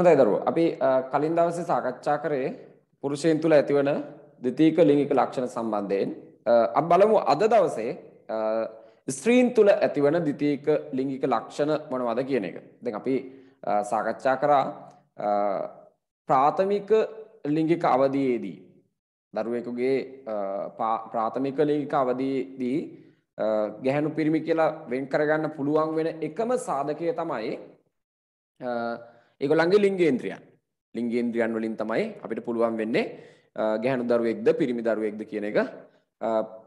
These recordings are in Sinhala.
හොඳයි දරුවෝ අපි කලින් දවසේ සාකච්ඡා කරේ පුරුෂයන් තුල ඇතිවන ද්විතීක ලිංගික ලක්ෂණ සම්බන්ධයෙන් අප බලමු අද දවසේ ස්ත්‍රීන් තුල ඇතිවන ද්විතීක ලිංගික ලක්ෂණ මොනවද කියන එක. දැන් අපි සාකච්ඡා කරා ප්‍රාථමික ලිංගික අවධියේදී දරුවෙකුගේ ප්‍රාථමික ලිංගික අවධියේදී ගැහැණු පිරිමි කියලා වෙන් කරගන්න පුළුවන් වෙන එකම සාධකය තමයි ඒගොල්ලන්ගේ ලිංගේන්ද්‍රියන්. ලිංගේන්ද්‍රියන් වලින් තමයි අපිට පුළුවන් වෙන්නේ ගැහැණු දරුවෙක්ද පිරිමි දරුවෙක්ද කියන එක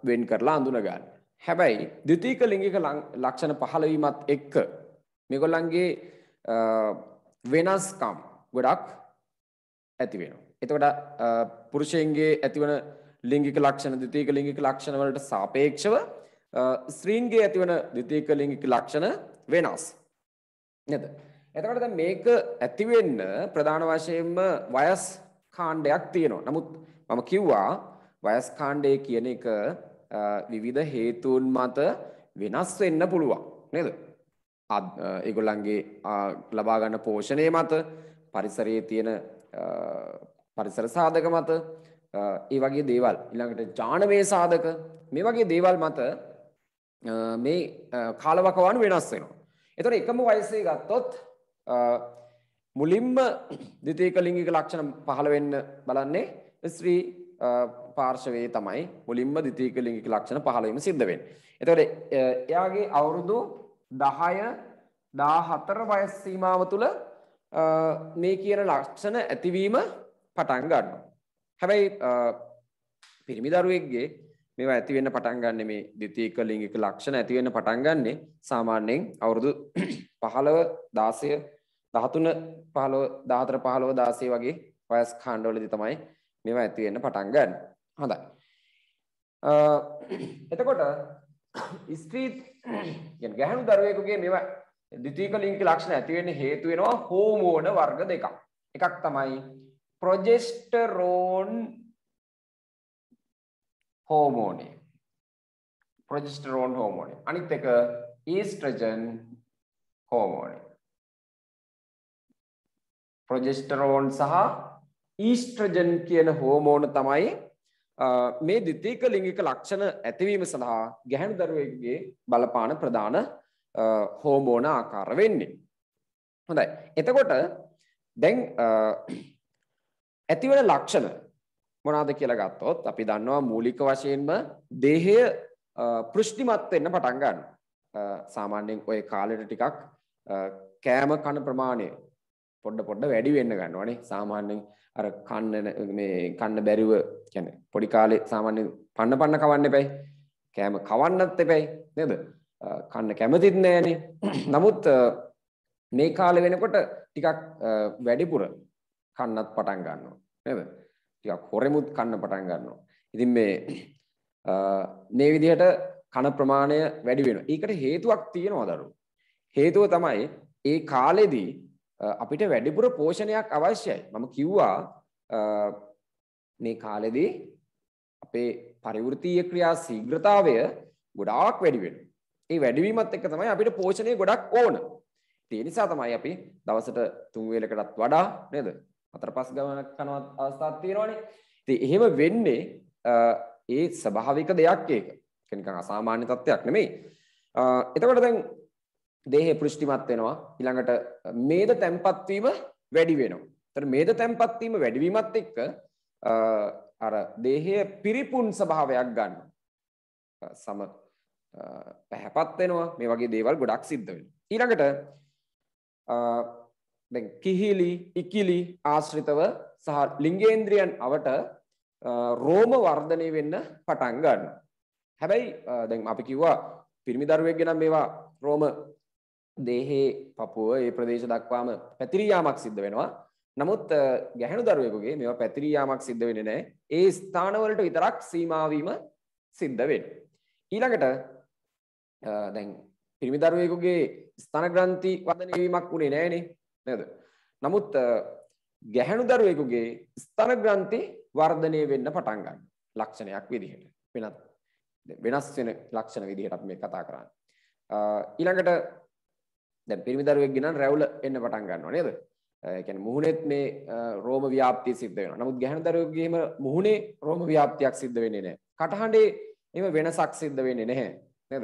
වෙන් කරලා අඳුනගන්න. හැබැයි ද්විතීක ලිංගික ලක්ෂණ පහළවීමත් එක්ක මේගොල්ලන්ගේ වෙනස්කම් ගොඩක් ඇති වෙනවා. එතකොට පුරුෂයන්ගේ ඇතිවන ලිංගික ලක්ෂණ ද්විතීක ලිංගික ලක්ෂණ වලට සාපේක්ෂව ස්ත්‍රීන්ගේ ඇතිවන ද්විතීක ලිංගික ලක්ෂණ වෙනස්. නේද? එතකොට දැන් මේක ඇති වෙන්න ප්‍රධාන වශයෙන්ම වයස් කාණ්ඩයක් තියෙනවා. නමුත් මම කිව්වා වයස් කාණ්ඩය කියන එක විවිධ හේතුන් මත වෙනස් වෙන්න පුළුවන් නේද? ඒගොල්ලන්ගේ ලබා ගන්න පෝෂණය මත පරිසරයේ තියෙන පරිසර සාධක මත ඒ වගේ දේවල් ඊළඟට ජානමය සාධක මේ වගේ දේවල් මත මේ කාලවකවානු වෙනස් වෙනවා. එතකොට එකම වයසේ ගත්තොත් මුලින්ම ද්විතීක ලිංගික ලක්ෂණ පහළ වෙන්න බලන්නේ ස්ත්‍රී පාර්ශවයේ තමයි මුලින්ම ද්විතීක ලිංගික ලක්ෂණ පහළ වීම සිද්ධ වෙන්නේ. එතකොට එයාගේ අවුරුදු 10 14 වයස් සීමාව තුළ මේ කියන ලක්ෂණ ඇතිවීම පටන් ගන්නවා. හැබැයි පිරිමි දරුවෙක්ගේ මේවා ඇති වෙන්න පටන් ගන්න මේ ද්විතීක ලිංගික ලක්ෂණ ඇති වෙන්න පටන් ගන්නෙ සාමාන්‍යයෙන් අවුරුදු 15 16 13 15 14 15 16 වගේ වයස් කාණ්ඩවලදී තමයි මේවා ඇති වෙන්න පටන් ගන්න. හොඳයි. එතකොට ස්ත්‍රී කියන්නේ ගැහණු දරුවෙකුගේ මේවා ද්විතීක ලිංගික ලක්ෂණ ඇති වෙන්න හේතු වෙනවා හෝමෝන වර්ග දෙකක්. එකක් තමයි ප්‍රොජෙස්ටරෝන් හෝමෝනය ප්‍රජිස්ටරෝන් හෝමෝනය අනිත් එක ඊස්ට්‍රජන් හෝමෝනය ප්‍රජෙස්ටරෝන් සහ ඊස්ට්‍රජන් කියන හෝමෝන තමයි මේ දිතීක ලිංගික ලක්ෂණ ඇතිවීම සඳහා ගැහැණු දරුවෙක්ගේ බලපාන ප්‍රධාන හෝමෝන ආකාර වෙන්නේ. හොඳයි. එතකොට දැන් ඇතිවන ලක්ෂණ මොනාද කියලා ගත්තොත් අපි දන්නවා මූලික වශයෙන්ම දේහය පෘෂ්ටිමත් වෙන්න පටන් ගන්නවා. සාමාන්‍යයෙන් ওই කාලෙට ටිකක් කෑම කන ප්‍රමාණය පොඩ පොඩ වැඩි වෙන්න ගන්නවානේ. සාමාන්‍යයෙන් අර කන්න මේ කන්න බැරිව කියන්නේ පොඩි කාලේ සාමාන්‍යයෙන් පන්න පන්න කවන්න එපයි. කෑම කවන්නත් එපයි නේද? කන්න කැමතිත් නෑනේ. නමුත් මේ කාලේ වෙනකොට ටිකක් වැඩිපුර කන්නත් පටන් ගන්නවා. නේද? ටිකක් හොරෙමුත් කන්න පටන් ගන්නවා. ඉතින් මේ මේ විදිහට කන ප්‍රමාණය වැඩි වෙනවා. ඒකට හේතුවක් තියෙනවා දරුවෝ. හේතුව තමයි ඒ කාලෙදී අපිට වැඩිපුර පෝෂණයක් අවශ්‍යයි. මම කිව්වා මේ කාලෙදී අපේ පරිවෘත්තීය ක්‍රියා ශීඝ්‍රතාවය ගොඩාක් වැඩි වෙනවා. ඒ වැඩිවීමත් එක්ක තමයි අපිට පෝෂණය ගොඩක් ඕන. ඒ නිසා තමයි අපි දවසට තුන් වේලකටත් වඩා නේද? හතර පස් ගමනක් කනවත් අවස්ථාවක් තියෙනවනේ. ඉතින් එහෙම වෙන්නේ ඒ ස්වභාවික දෙයක් ඒක. ඒක නිකන් අසාමාන්‍ය තත්ත්වයක් නෙමෙයි. එතකොට දැන් දේහය පෘෂ්ටිමත් වෙනවා. ඊළඟට මේද තැම්පත් වීම වැඩි වෙනවා. එතකොට මේද තැම්පත් වීම වැඩි වීමත් එක්ක අර දේහය පිරිපුන් ස්වභාවයක් ගන්නවා. සම පැහැපත් වෙනවා. මේ වගේ දේවල් ගොඩක් සිද්ධ වෙනවා. ඊළඟට දැන් කිහිලි ඉකිලි ආශ්‍රිතව සහ ලිංගේන්ද්‍රයන් අවට රෝම වර්ධනය වෙන්න පටන් ගන්නවා. හැබැයි දැන් අපි කිව්වා පිරිමි දරුවෙක් ගැන මේවා රෝම දේහේ පපුව ඒ ප්‍රදේශ දක්වාම පැතිරී යාමක් සිද්ධ වෙනවා. නමුත් ගැහැණු දරුවෙකුගේ මේවා පැතිරී යාමක් සිද්ධ වෙන්නේ නැහැ. ඒ ස්ථානවලට විතරක් සීමා වීම සිද්ධ වෙන්නේ. ඊළඟට දැන් පිරිමි දරුවෙකුගේ ස්ථන ග්‍රන්ථි වර්ධනය වීමක් උනේ නැහැනේ. නේද? නමුත් ගැහැණු දරුවෙකුගේ ස්තන ග්‍රන්ථි වර්ධනය වෙන්න පටන් ගන්නවා. ලක්ෂණයක් විදිහට. වෙනත් වෙනස් වෙන ලක්ෂණ විදිහට අපි මේ කතා කරන්නේ. ඊළඟට දැන් පිරිමි දරුවෙක් ගෙනන් රැවුල එන්න පටන් ගන්නවා නේද? ඒ කියන්නේ මුහුණෙත් මේ රෝම ව්‍යාප්තිය සිද්ධ වෙනවා. නමුත් ගැහැණු දරුවෙකුගේ එහෙම මුහුණේ රෝම ව්‍යාප්තියක් සිද්ධ වෙන්නේ නැහැ. කටහඬේ එහෙම වෙනසක් සිද්ධ වෙන්නේ නැහැ. නේද?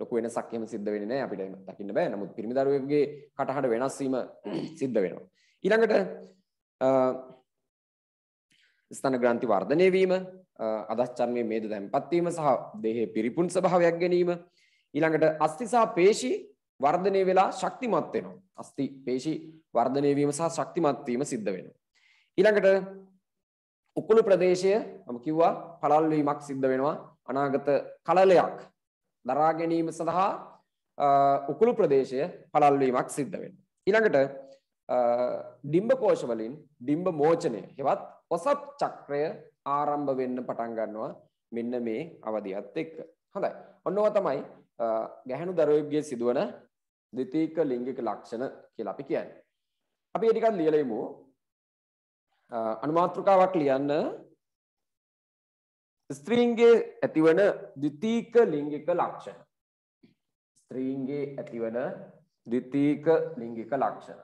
ලොකු වෙනසක් එහෙම සිද්ධ වෙන්නේ නැහැ අපිට එහෙම දකින්න බෑ. නමුත් පිරිමි දරුවෙකුගේ කටහඬ වෙනස් වීම සිද්ධ වෙනවා. ඊළඟට ස්තන ග්‍රන්ථි වර්ධනය වීම, අදස් චර්මයේ මේද තැම්පත් වීම සහ දේහයේ පිරිපුන් ස්වභාවයක් ගැනීම. ඊළඟට අස්ථි සහ පේශී වර්ධනය වෙලා ශක්තිමත් වෙනවා. අස්ථි පේශී වර්ධනය වීම සහ ශක්තිමත් වීම සිද්ධ වෙනවා. ඊළඟට උකුළු ප්‍රදේශය මම කිව්වා පළල් වීමක් සිද්ධ වෙනවා. අනාගත කලලයක් දරා ගැනීම සඳහා උකුළු ප්‍රදේශය පළල්වීමක් සිද්ධ වෙන්න. ඊළඟට ඩිම්බ කෝෂවලින් ඩිම්බ මෝචනය හෙවත් ඔසප් චක්‍රය ආරම්භ වෙන්න පටන් ගන්නවා මෙන්න මේ අවධියත් එක්ක. හොඳයි. ඔන්නව තමයි ගැහැණු දරුවෙකුගේ සිදුවන ද්විතීක ලිංගික ලක්ෂණ කියලා අපි කියන්නේ. අපි ඒ ටිකක් ලියලා ඉමු. අනුමාත්‍රකාවක් ලියන්න ස්ත්‍රීන්ගේ ඇතිවන ද්විතීක ලිංගික ලක්ෂණ. ස්ත්‍රීන්ගේ ඇතිවන ද්විතීක ලිංගික ලක්ෂණ.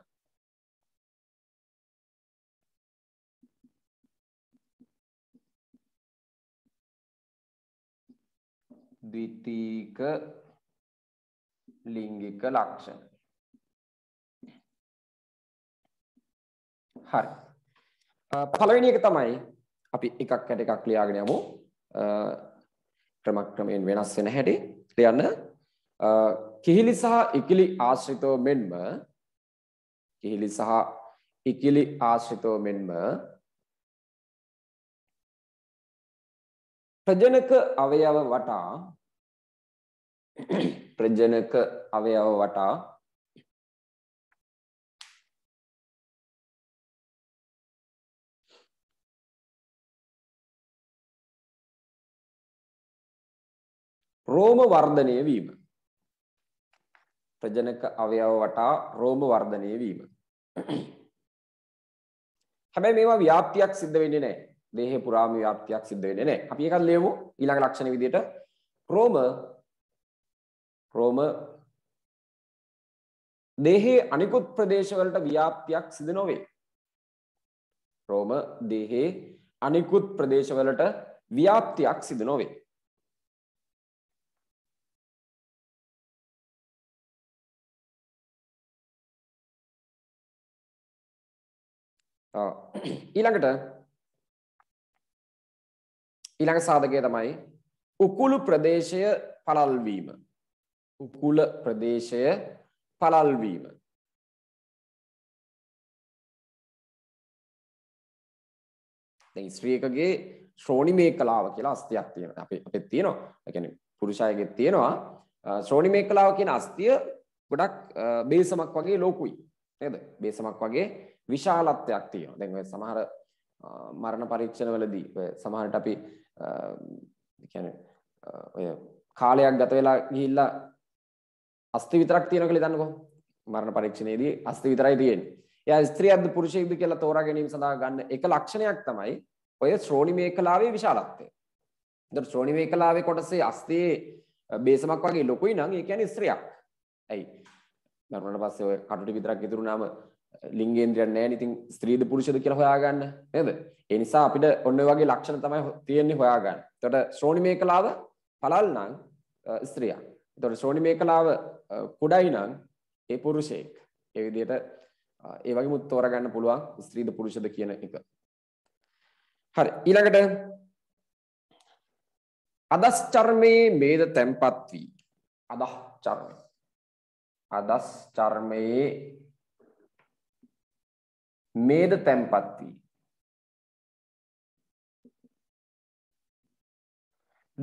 ද්විතීක ලිංගික ලක්ෂණ. හරි. පළවෙනි එක තමයි අපි එකක් ඇට එකක් ලියාගෙන යමු. ක්‍රමක්‍රමයෙන් වෙනස් වෙන හැටි ලියන්න කිහිලි සහ ඉකිලි ආශ්‍රිතව මෙන්ම කිහිලි සහ ඉකිලි ආශ්‍රිතව මෙන්ම ප්‍රජනක අවයව වටා ප්‍රජනක අවයව වටා රෝම වර්ධනය වීම. ප්‍රජනක අවයව වටා රෝම වර්ධනය වීම. හැබැයි මේවා ව්‍යාප්තියක් සිද්ධ වෙන්නේ නැහැ. දේහ පුරාම ව්‍යාප්තියක් සිද්ධ වෙන්නේ නැහැ. අපි ඒකත් ලියමු ඊළඟ ලක්ෂණ විදිහට රෝම රෝම දේහයේ අනිකුත් ප්‍රදේශවලට ව්‍යාප්තියක් සිදු නොවේ. රෝම දේහයේ අනිකුත් ප්‍රදේශවලට ව්‍යාප්තියක් සිදු නොවේ. ඔව් ඊළඟට ඊළඟ සාධකය තමයි උකුළු ප්‍රදේශය පළල් වීම. උකුල ප්‍රදේශය පළල් වීම. දැන් ස්ත්‍රියකගේ ශ්‍රෝණිමේ කලාව කියලා අස්තියක් තියෙනවා. අපි අපිත් තියෙනවා. ඒ කියන්නේ පුරුෂයෙගේ තියෙනවා. ශ්‍රෝණිමේ කලාව කියන අස්තිය ගොඩක් බේසමක් වගේ ලෝකුයි. නේද? බේසමක් වගේ විශාලත්වයක් තියෙනවා. දැන් ඔය සමහර මරණ පරීක්ෂණවලදී ඔය සමහරට අපි කියන්නේ ඔය කාලයක් ගත වෙලා ගිහිල්ලා අස්ති විතරක් තියෙනවා කියලා දන්නකො. මරණ පරීක්ෂණයේදී අස්ති විතරයි තියෙන්නේ. එයා ස්ත්‍රියක්ද පුරුෂයෙක්ද කියලා තෝරා ගැනීම සඳහා ගන්න එක ලක්ෂණයක් තමයි ඔය ශ්‍රෝණි මේකලාවේ විශාලත්වය. එතකොට ශ්‍රෝණි මේකලාවේ කොටසේ අස්තියේ බේසමක් වගේ ලොකුයි නම් ඒ කියන්නේ ස්ත්‍රියක්. ඇයි? මරණට පස්සේ ඔය කටුටි විතරක් ඉතුරු නම් ලිංගේන්ද්‍රයන් නෑ ඉතින් ස්ත්‍රීද පුරුෂද කියලා හොයාගන්න නේද? ඒ නිසා අපිට ඔන්න වගේ ලක්ෂණ තමයි තියෙන්නේ හොයාගන්න. එතකොට ශ්‍රෝණිමේ කලාව පළල් නම් ස්ත්‍රියක්. එතකොට ශ්‍රෝණිමේ කලාව කුඩයි නම් ඒ පුරුෂයෙක්. ඒ විදිහට ඒ වගේ මුත් තෝරගන්න පුළුවන් ස්ත්‍රීද පුරුෂද කියන එක. හරි ඊළඟට අදස් චර්මයේ මේද තැම්පත් වී අදස් චර්මය අදස් චර්මයේ මේද තැන්පත් වී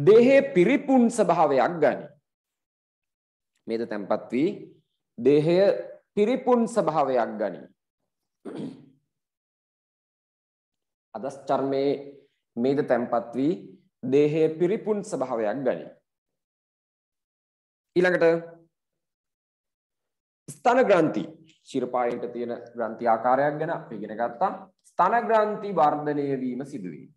දේහේ පිරිපුන් ස්වභාවයක් ගනී. මේද තැන්පත් වී දේහය පිරිපුන් ස්වභාවයක් ගනී. අදස් චර්මයේ මේද තැන්පත් වී දේහය පිරිපුන් ස්වභාවයක් ගනී. ඊළඟට ස්ථන ග්‍රන්ති ශිරපායට තියෙන ග්‍රන්ති ආකාරයක් ගැන අපි ඉගෙන ගත්තා. ස්ථන ග්‍රන්ති වර්ධනය වීම සිදුවේ.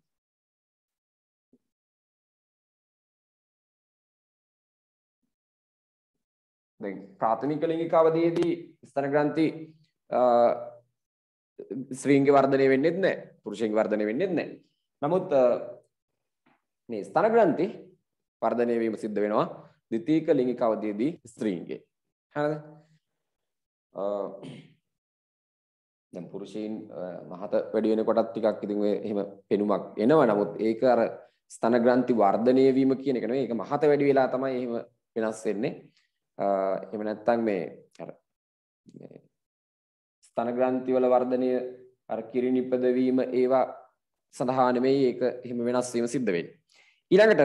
දැන් ප්‍රාථමික ලිංගික අවධියේදී ස්ථන ග්‍රන්ථි ස්ත්‍රීන්ගේ වර්ධනය වෙන්නේත් නැහැ. පුරුෂයන්ගේ වර්ධනය වෙන්නේත් නැහැ. නමුත් මේ ස්ථන ග්‍රන්ථි වර්ධනය වීම සිද්ධ වෙනවා ද්විතීක ලිංගික අවධියේදී ස්ත්‍රීන්ගේ. හරිද? දැන් පුරුෂයන් මහත වැඩි වෙනකොටත් ටිකක් ඉතින් ඔය එහෙම පෙනුමක් එනවා. නමුත් ඒක අර ස්තන ග්‍රන්ථි වර්ධනය වීම කියන එක නෙවෙයි. ඒක මහත වැඩි වෙලා තමයි එහෙම වෙනස් වෙන්නේ. එහෙම නැත්නම් මේ අර ස්තන ග්‍රන්ථි වල වර්ධනය අර කිරි නිපද වීම ඒවා සඳහා නෙමෙයි ඒක එහෙම වෙනස් වීම සිද්ධ වෙන්නේ. ඊළඟට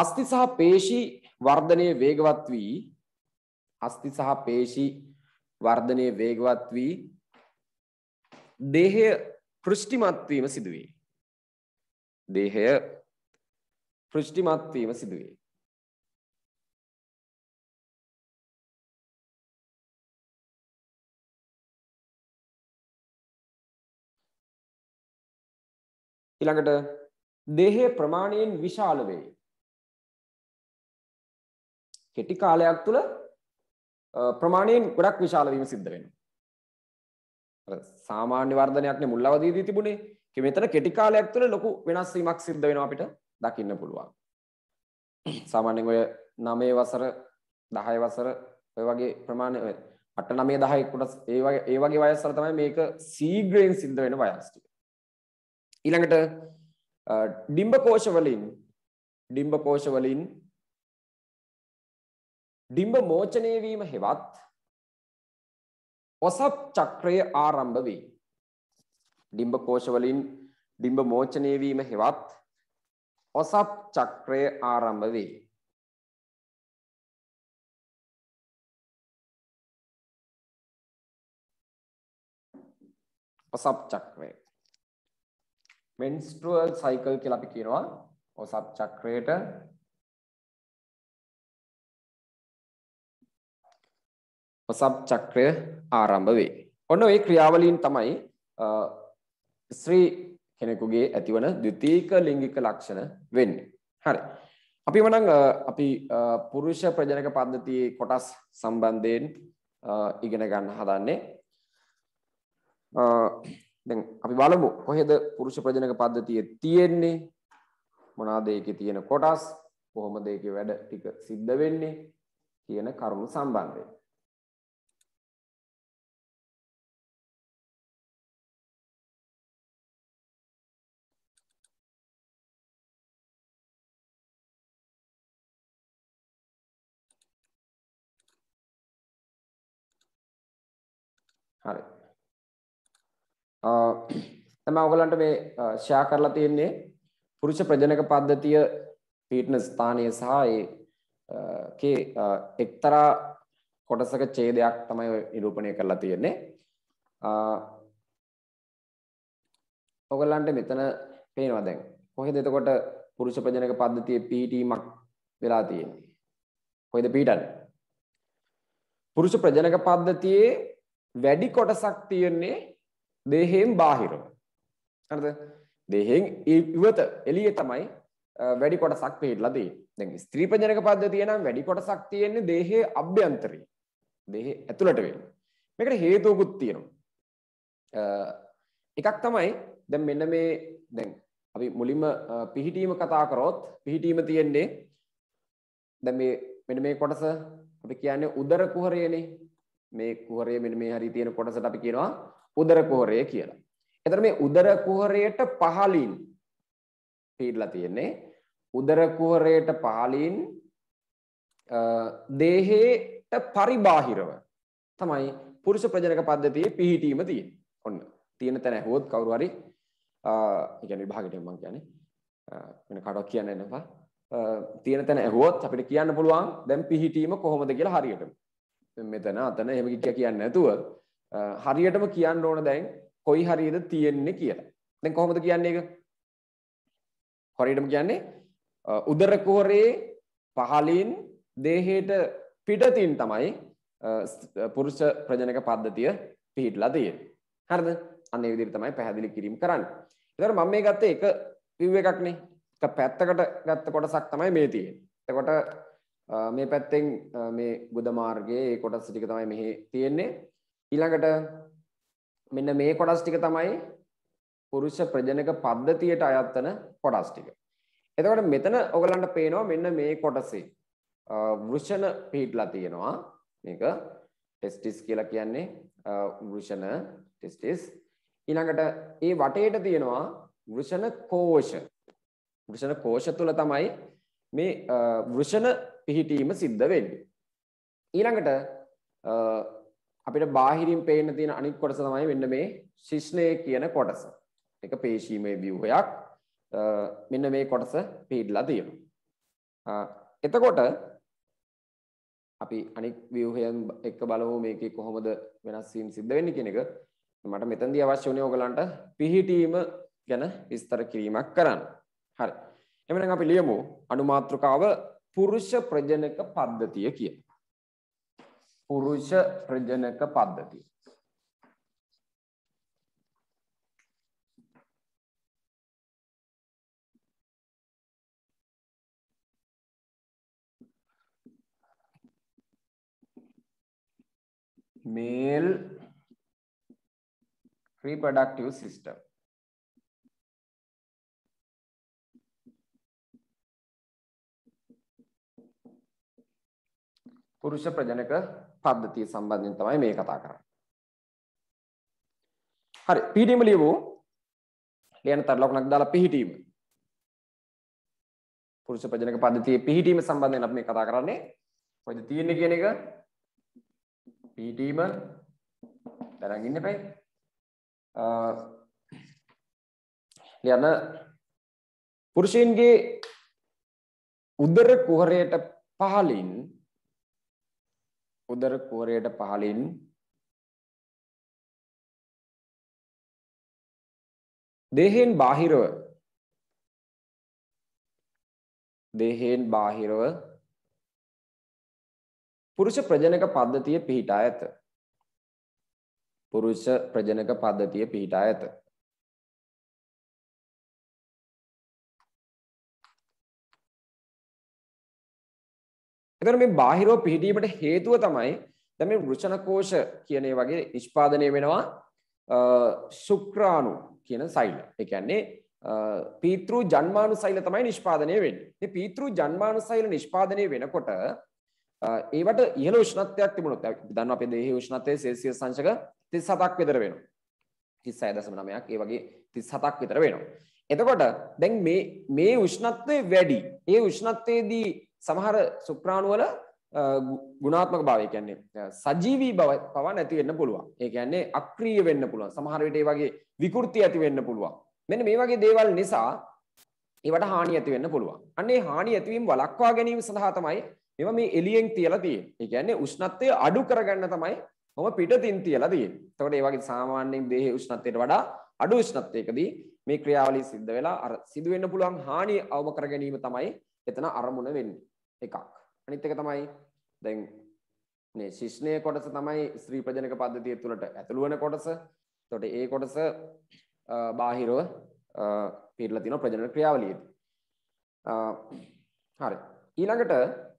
අස්ති සහ පේශී වර්ධනය වේගවත් වී අස්ති සහ පේශී වර්ධනය වේගවත් වී දේහය පෘෂ්ටිමත්වීම සිදුවේ. දේහය පෘෂ්ටිමත්වීම සිදුවේ. ඊළඟට දේහය ප්‍රමාණයෙන් විශාල වේ. කෙටි කාලයක් තුළ ප්‍රමාණයෙන් ගොඩක් විශාල වීම සිද්ධ වෙනවා. සාමාන්‍ය වර්ධනයක් නේ මුල් අවධියේදී තිබුණේ. ඒක මෙතන කෙටි කාලයක් තුළ ලොකු වෙනස් වීමක් සිද්ධ වෙනවා අපිට දකින්න පුළුවන්. සාමාන්‍යයෙන් ඔය 9 වසර 10 වසර ඔය වගේ ප්‍රමාණය ඔය 8 9 10 කට ඒ වගේ ඒ වගේ වයස් වල තමයි මේක සීග්‍රයෙන් සිද්ධ වෙන වයස් ටික. ඊළඟට ඩිම්බ කෝෂ වලින් ඩිම්බ කෝෂ වලින් ඩිම්බ මෝචනය වීම හෙවත් ඔසප් චක්‍රය ආරම්භ වේ. ඩිම්බ කෝෂවලින් ඩිම්බ මෝචනය වීම හෙවත් ඔසප් චක්‍රය ආරම්භ වේ. ඔසප් චක්‍රය මෙන්ස්ට්‍රුවල් සයිකල් කියලා අපි කියනවා ඔසප් චක්‍රයට වසබ් චක්‍රය ආරම්භ වේ. ඔන්න ඒ ක්‍රියාවලීන් තමයි ස්ත්‍රී කෙනෙකුගේ ඇතිවන ද්විතීක ලිංගික ලක්ෂණ වෙන්නේ. හරි. අපි මනම් අපි පුරුෂ ප්‍රජනක පද්ධතියේ කොටස් සම්බන්ධයෙන් ඉගෙන ගන්න හදන්නේ. දැන් අපි බලමු කොහෙද පුරුෂ ප්‍රජනක පද්ධතිය තියෙන්නේ? මොනවාද ඒකේ තියෙන කොටස්? කොහොමද ඒකේ වැඩ ටික සිද්ධ වෙන්නේ? කියන කරුණු සම්බන්ධයෙන්. හරි තම ඔගලන්ට මේ ෂයා කරලා තියෙන්නේ පුරුෂ ප්‍රජනක පද්ධතිය පීටන ස්ථානය සහ එක්තරා කොටසක චේදයක් තමයි නිරූපණය කරලා තියෙන්නේ ඔගලන්ට මෙතන පේනවා දැන් කොහෙද එතකොට පුරුෂ ප්‍රජනක පද්ධතිය පීටීමක් වෙලා තියෙන්නේ කොහෙද පීටන්නේ පුරුෂ ප්‍රජනක පද්ධතියේ වැඩි කොටසක් තියෙන්නේ දේහයෙන් බාහිරව. හරිද? දේහයෙන් ඉවත එළියේ තමයි වැඩි කොටසක් පිළිලා තියෙන්නේ. දැන් ස්ත්‍රීපජනක පද්ධතිය නම් වැඩි කොටසක් තියෙන්නේ දේහයේ අභ්‍යන්තරේ. දේහයේ ඇතුළට වෙන්නේ. මේකට හේතුවකුත් තියෙනවා. එකක් තමයි දැන් මෙන්න මේ දැන් අපි මුලින්ම පිහිටීම කතා කරොත් පිහිටීම තියෙන්නේ දැන් මේ මෙන්න මේ කොටස අපි කියන්නේ උදර කුහරයනේ මේ කුහරය මෙන්න මේ හරි තියෙන කොටසට අපි කියනවා උදර කුහරය කියලා. එතකොට මේ උදර කුහරයට පහලින් පීඩලා තියෙන්නේ උදර කුහරයට පහලින් දේහයට පරිබාහිරව තමයි පුරුෂ ප්‍රජනක පද්ධතියේ පිහිටීම තියෙන්නේ. ඔන්න තියෙන තැන ඇහුවොත් කවුරු හරි ඒ කියන්නේ විභාගෙට මම කියන්නේ වෙන කාටවත් කියන්න එපා. තියෙන තැන ඇහුවොත් අපිට කියන්න පුළුවන් දැන් පිහිටීම කොහොමද කියලා හරියටම. මෙතන අතන එහෙම කික්ක කියන්න නැතුව හරියටම කියන්න ඕන දැන් කොයි හරියද තියෙන්නේ කියලා. දැන් කොහොමද කියන්නේ ඒක? හරියටම කියන්නේ උදර කුහරේ පහලින් දේහයට පිටතින් තමයි පුරුෂ ප්‍රජනක පද්ධතිය පිහිටලා තියෙන්නේ. හරිද? අන්න ඒ විදිහට තමයි පැහැදිලි කිරීම කරන්නේ. ඒතර මම මේ ගත්තේ එක view එකක්නේ. එක පැත්තකට ගත්ත කොටසක් තමයි මේ තියෙන්නේ. එතකොට මේ පැත්තෙන් මේ ගුද මාර්ගයේ ඒ කොටස් ටික තමයි මෙහි තියෙන්නේ ඊළඟට මෙන්න මේ කොටස් ටික තමයි පුරුෂ ප්‍රජනක පද්ධතියට අයත් වෙන කොටස් ටික. එතකොට මෙතන ඔයගලන්ට පේනවා මෙන්න මේ කොටසේ වෘෂණ පිහිටලා තියෙනවා. මේක ටෙස්ටිස් කියලා කියන්නේ වෘෂණ ටෙස්ටිස්. ඊළඟට ඒ වටේට තියෙනවා වෘෂණ කෝෂ. වෘෂණ කෝෂ තුල තමයි මේ වෘෂණ පිහිටීම සිද්ධ වෙන්නේ. ඊළඟට අපිට බාහිරින් පේන්න තියෙන අනිත් කොටස තමයි මෙන්න මේ ශිෂ්ණය කියන කොටස. ඒක පේශීමේ ව්‍යුහයක්. මෙන්න මේ කොටස පිහිටලා තියෙනවා. එතකොට අපි අනික් ව්‍යවහයන් එක්ක බලහෝ මේක කොහොමද වෙනස් වීම් සිද්ධ වෙන්න කෙනෙක මට මෙතන්දි අවශ්‍ය වනේ ඕගලන්ට පිහිටීම ගැන විස්තර කිරීමක් කරන්න හරි එමන අපි ලියමු අනුමාතෘකාව पुरुष प्रजनक पद्धति पुरुष प्रजनक पद्धति मेल रिप्रोडक्टिव सिस्टम පුරුෂ ප්‍රජනක පද්ධතිය සම්බන්ධයෙන් තමයි මේ කතා කරන්නේ. හරි පීඩීම ලියවූ ලියන තර ලකුණක් දාලා පිහිටීම. පුරුෂ ප්‍රජනක පද්ධතියේ පිහිටීම සම්බන්ධයෙන් අපි මේ කතා කරන්නේ. කොයිද තියෙන්නේ කියන එක පිහිටීම දැනන් ඉන්න එපයි. ලියන පුරුෂයන්ගේ උදර කුහරයට පහලින් උදර කෝරයට පහලින් දේහයෙන් බාහිරව දේහයෙන් බාහිරව පුරුෂ ප්‍රජනක පද්ධතිය පිහිටා ඇත. පුරුෂ ප්‍රජනක පද්ධතිය පිහිටා ඇත. එතකොට මේ බාහිරව පිහිටීමට හේතුව තමයි දැන් මේ වෘෂණ කෝෂ කියන ඒ වගේ නිෂ්පාදනය වෙනවා ශුක්‍රාණු කියන සෛල. ඒ කියන්නේ පීතෘ ජන්මාණු සෛල තමයි නිෂ්පාදනය වෙන්නේ. මේ පීතෘ ජන්මාණු සෛල නිෂ්පාදනය වෙනකොට ඒවට ඉහළ උෂ්ණත්වයක් තිබුණොත් දන්නවා අපේ දේහයේ උෂ්ණත්වය සෙල්සියස් අංශක 37ක් විතර වෙනවා. 36.9ක් ඒ වගේ 37ක් විතර වෙනවා. එතකොට දැන් මේ මේ උෂ්ණත්වය වැඩි. ඒ උෂ්ණත්වයේදී සමහර සුක්‍රාණුවල ගුණාත්මක භාවය කියන්නේ සජීවී බව පවා නැති වෙන්න පුළුවන්. ඒ කියන්නේ අක්‍රීය වෙන්න පුළුවන්. සමහර විට ඒ වගේ විකෘති ඇති වෙන්න පුළුවන්. මෙන්න මේ වගේ දේවල් නිසා ඒවට හානි ඇති වෙන්න පුළුවන්. අන්න ඒ හානි ඇතිවීම වළක්වා ගැනීම සඳහා තමයි මේවා මේ එළියෙන් තියලා තියෙන්නේ. ඒ කියන්නේ උෂ්ණත්වය අඩු කරගන්න තමයි මම පිටතින් තියලා තියෙන්නේ. එතකොට ඒ වගේ සාමාන්‍යයෙන් දේහයේ උෂ්ණත්වයට වඩා අඩු උෂ්ණත්වයකදී මේ ක්‍රියාවලිය සිද්ධ වෙලා අර සිදු වෙන්න පුළුවන් හානිය අවම කර ගැනීම තමයි එතන අරමුණ වෙන්නේ. එකක්. අනිත් එක තමයි දැන් මේ ශිෂ්ණය කොටස තමයි ස්ත්‍රී ප්‍රජනක පද්ධතිය තුළට ඇතුළු වෙන කොටස. එතකොට ඒ කොටස බාහිරව පිටලා තියෙන ප්‍රජනන ක්‍රියාවලියේදී. හරි. ඊළඟට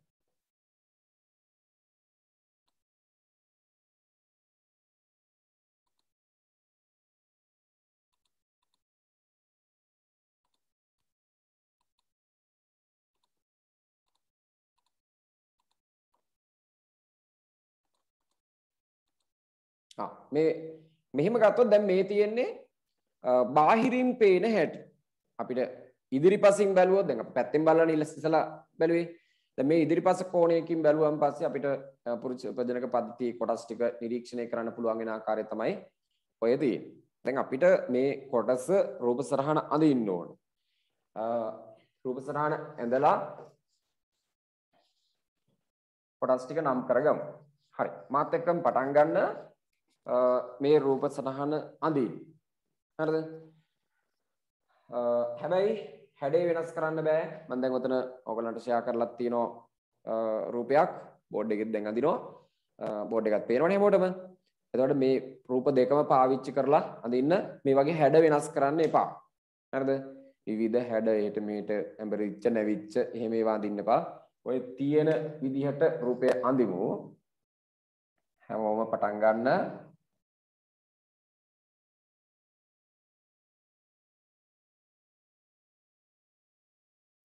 මේ මෙහෙම ගත්තොත් දැන් මේ තියෙන්නේ බාහිරින් පේන හැටි. අපිට ඉදිරිපසින් බැලුවොත් දැන් අපි පැත්තෙන් බලන ඉස්සලා බැලුවේ. දැන් මේ ඉදිරිපස කෝණයකින් බැලුවම පස්සේ අපිට පුරුෂ ප්‍රජනක පද්ධතියේ කොටස් ටික නිරීක්ෂණය කරන්න පුළුවන් වෙන ආකාරය තමයි ඔය තියෙන්නේ. දැන් අපිට මේ කොටස රූප සරහන අඳින්න ඕන. රූප සරහන ඇඳලා කොටස් ටික නම් කරගමු. හරි. මාත් එක්කම පටන් ගන්න මේ රූප සටහන අඳින්. හරිද? හැබැයි හැඩේ වෙනස් කරන්න බෑ. මම දැන් ඔතන ඔයගලන්ට ෂෙයා කරලා තියෙනවා රූපයක් බෝඩ් එකෙත් දැන් අඳිනවා. බෝඩ් එකත් පේනවනේ හැමෝටම. එතකොට මේ රූප දෙකම පාවිච්චි කරලා අඳින්න මේ වගේ හැඩ වෙනස් කරන්න එපා. හරිද? විවිධ හැඩ එහෙට මෙහෙට ඇඹරිච්ච නැවිච්ච එහෙම ඒවා අඳින්න එපා. ඔය තියෙන විදිහට රූපය අඳිමු. හැමෝම පටන් ගන්න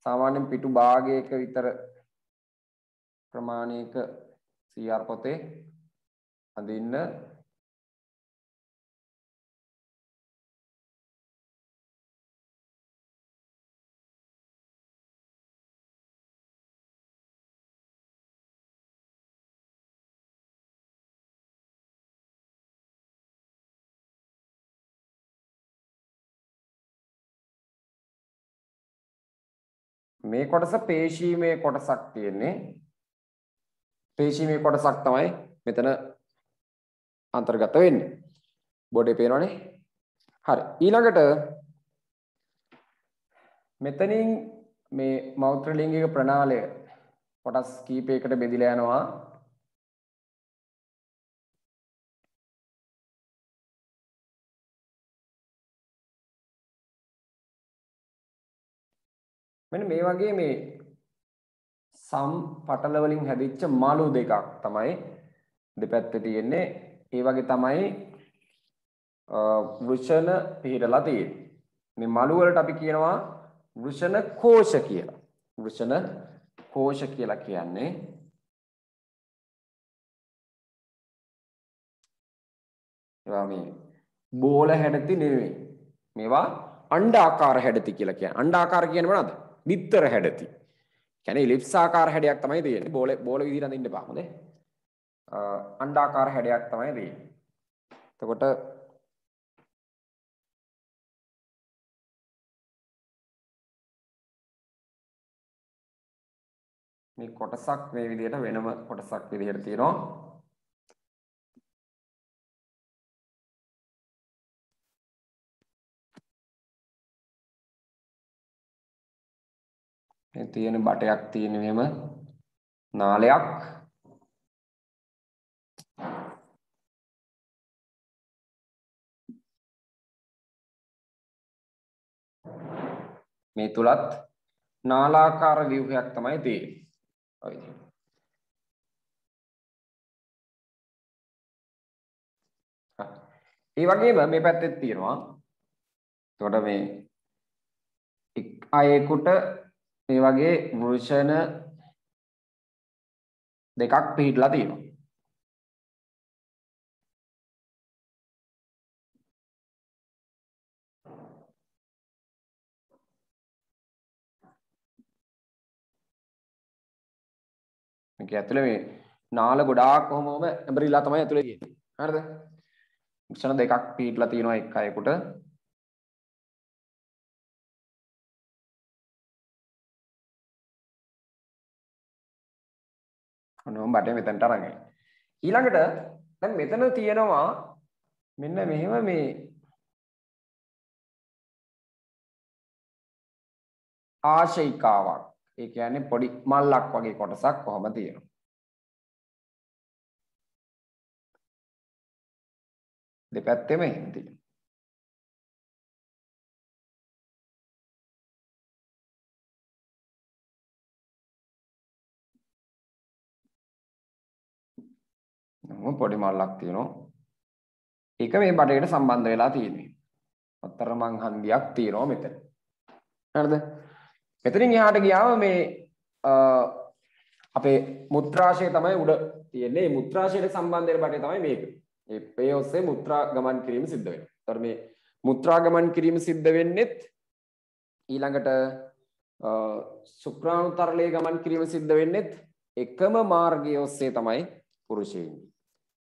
සාමාන්‍යයෙන් පිටු භාගයක විතර ප්‍රමාණයක CR පොතේ අඳින්න මේ කොටස පේශීමේ කොටසක් තියෙන්නේ පේශීමේ කොටසක් තමයි මෙතන අන්තර්ගත වෙන්නේ බෝඩේ පේනවනේ හරි ඊළඟට මෙතනින් මේ මෞත්‍රලිංගික ප්‍රණාලය කොටස් කීපයකට බෙදිලා යනවා මෙන්න මේ වගේ මේ සම් පටල වලින් හැදිච්ච මලු දෙකක් තමයි දෙපැත්තේ තියෙන්නේ. ඒ වගේ තමයි වෘෂණ පිහිරලා තියෙන්නේ. මේ මලු වලට අපි කියනවා වෘෂණ කෝෂ කියලා. වෘෂණ කෝෂ කියලා කියන්නේ ඒවා මේ බෝල හැඩති නෙවෙයි. මේවා අණ්ඩාකාර හැඩති කියලා කියන්නේ. අණ්ඩාකාර කියන්නේ මොනවද? නිත්තර හැඩති. කියන්නේ ඉලිප්ස් ආකාර හැඩයක් තමයි තියෙන්නේ. බෝල බෝල විදිහට අඳින්න එපා. හොඳේ. අණ්ඩාකාර හැඩයක් තමයි තියෙන්නේ. එතකොට මේ කොටසක් මේ විදිහට වෙනම කොටසක් විදිහට තියෙනවා. තියෙන බටයක් තියෙන මෙහෙම නාලයක් මේ තුලත් නාලාකාර ව්‍යුහයක් තමයි තියෙන්නේ. ඒ වගේම මේ පැත්තෙත් තියෙනවා. එතකොට මේ එක් අයෙකුට ඒ වගේ වෘෂණ දෙකක් පිහිටලා තියෙනවා. මේක ඇතුලේ මේ නාල ගොඩාක් කොහොමම ඇඹරිලා තමයි ඇතුලේ තියෙන්නේ. හරිද? වෘෂණ දෙකක් පිහිටලා තියෙනවා එක් අයෙකුට ඔන්නම බටේ මෙතනට අරගෙන. ඊළඟට දැන් මෙතන තියෙනවා මෙන්න මෙහෙම මේ ආශයිකාවක්. ඒ කියන්නේ පොඩි මල්ලක් වගේ කොටසක් කොහොම තියෙනවා. දෙපැත්තෙම එහෙම තියෙනවා. පොඩි මල්ලක් තියෙනවා. ඒක මේ බඩේට සම්බන්ධ වෙලා තියෙනවා. අතරමං හන්දියක් තියෙනවා මෙතන. හරිද? මෙතනින් එහාට ගියාම මේ අපේ මුත්‍රාශය තමයි උඩ තියෙන්නේ. මේ මුත්‍රාශයට සම්බන්ධ වෙන බඩේ තමයි මේක. මේ පේ ඔස්සේ මුත්‍රා ගමන් කිරීම සිද්ධ වෙනවා. ඒතර මේ මුත්‍රා ගමන් කිරීම සිද්ධ වෙන්නේත් ඊළඟට ශුක්‍රාණු තරලයේ ගමන් කිරීම සිද්ධ වෙන්නේත් එකම මාර්ගය ඔස්සේ තමයි පුරුෂයන්ගේ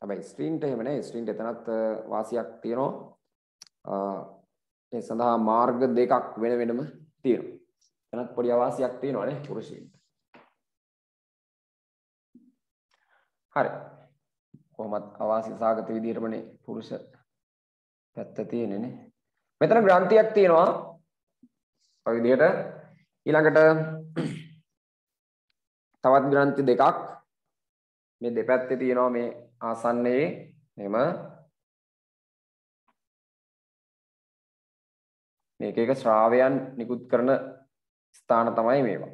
හැබැයි ස්ත්‍රීන්ට එහෙම නැහැ. ස්ත්‍රීන්ට එතනත් වාසියක් තියෙනවා. ඒ සඳහා මාර්ග දෙකක් වෙන වෙනම තියෙනවා. එතනත් පොඩි අවාසියක් තියෙනවා නේ පුරුෂයින්ට. හරි. කොහොමත් අවාසිය සාගත විදිහටමනේ පුරුෂ පැත්ත තියෙන්නේ නේ. මෙතන ග්‍රන්ථියක් තියෙනවා. ඔය විදිහට ඊළඟට තවත් ග්‍රන්ථි දෙකක් මේ දෙපැත්තේ තියෙනවා මේ ආසන්නයේ එහෙම මේක එක ශ්‍රාවයන් නිකුත් කරන ස්ථාන තමයි මේවා.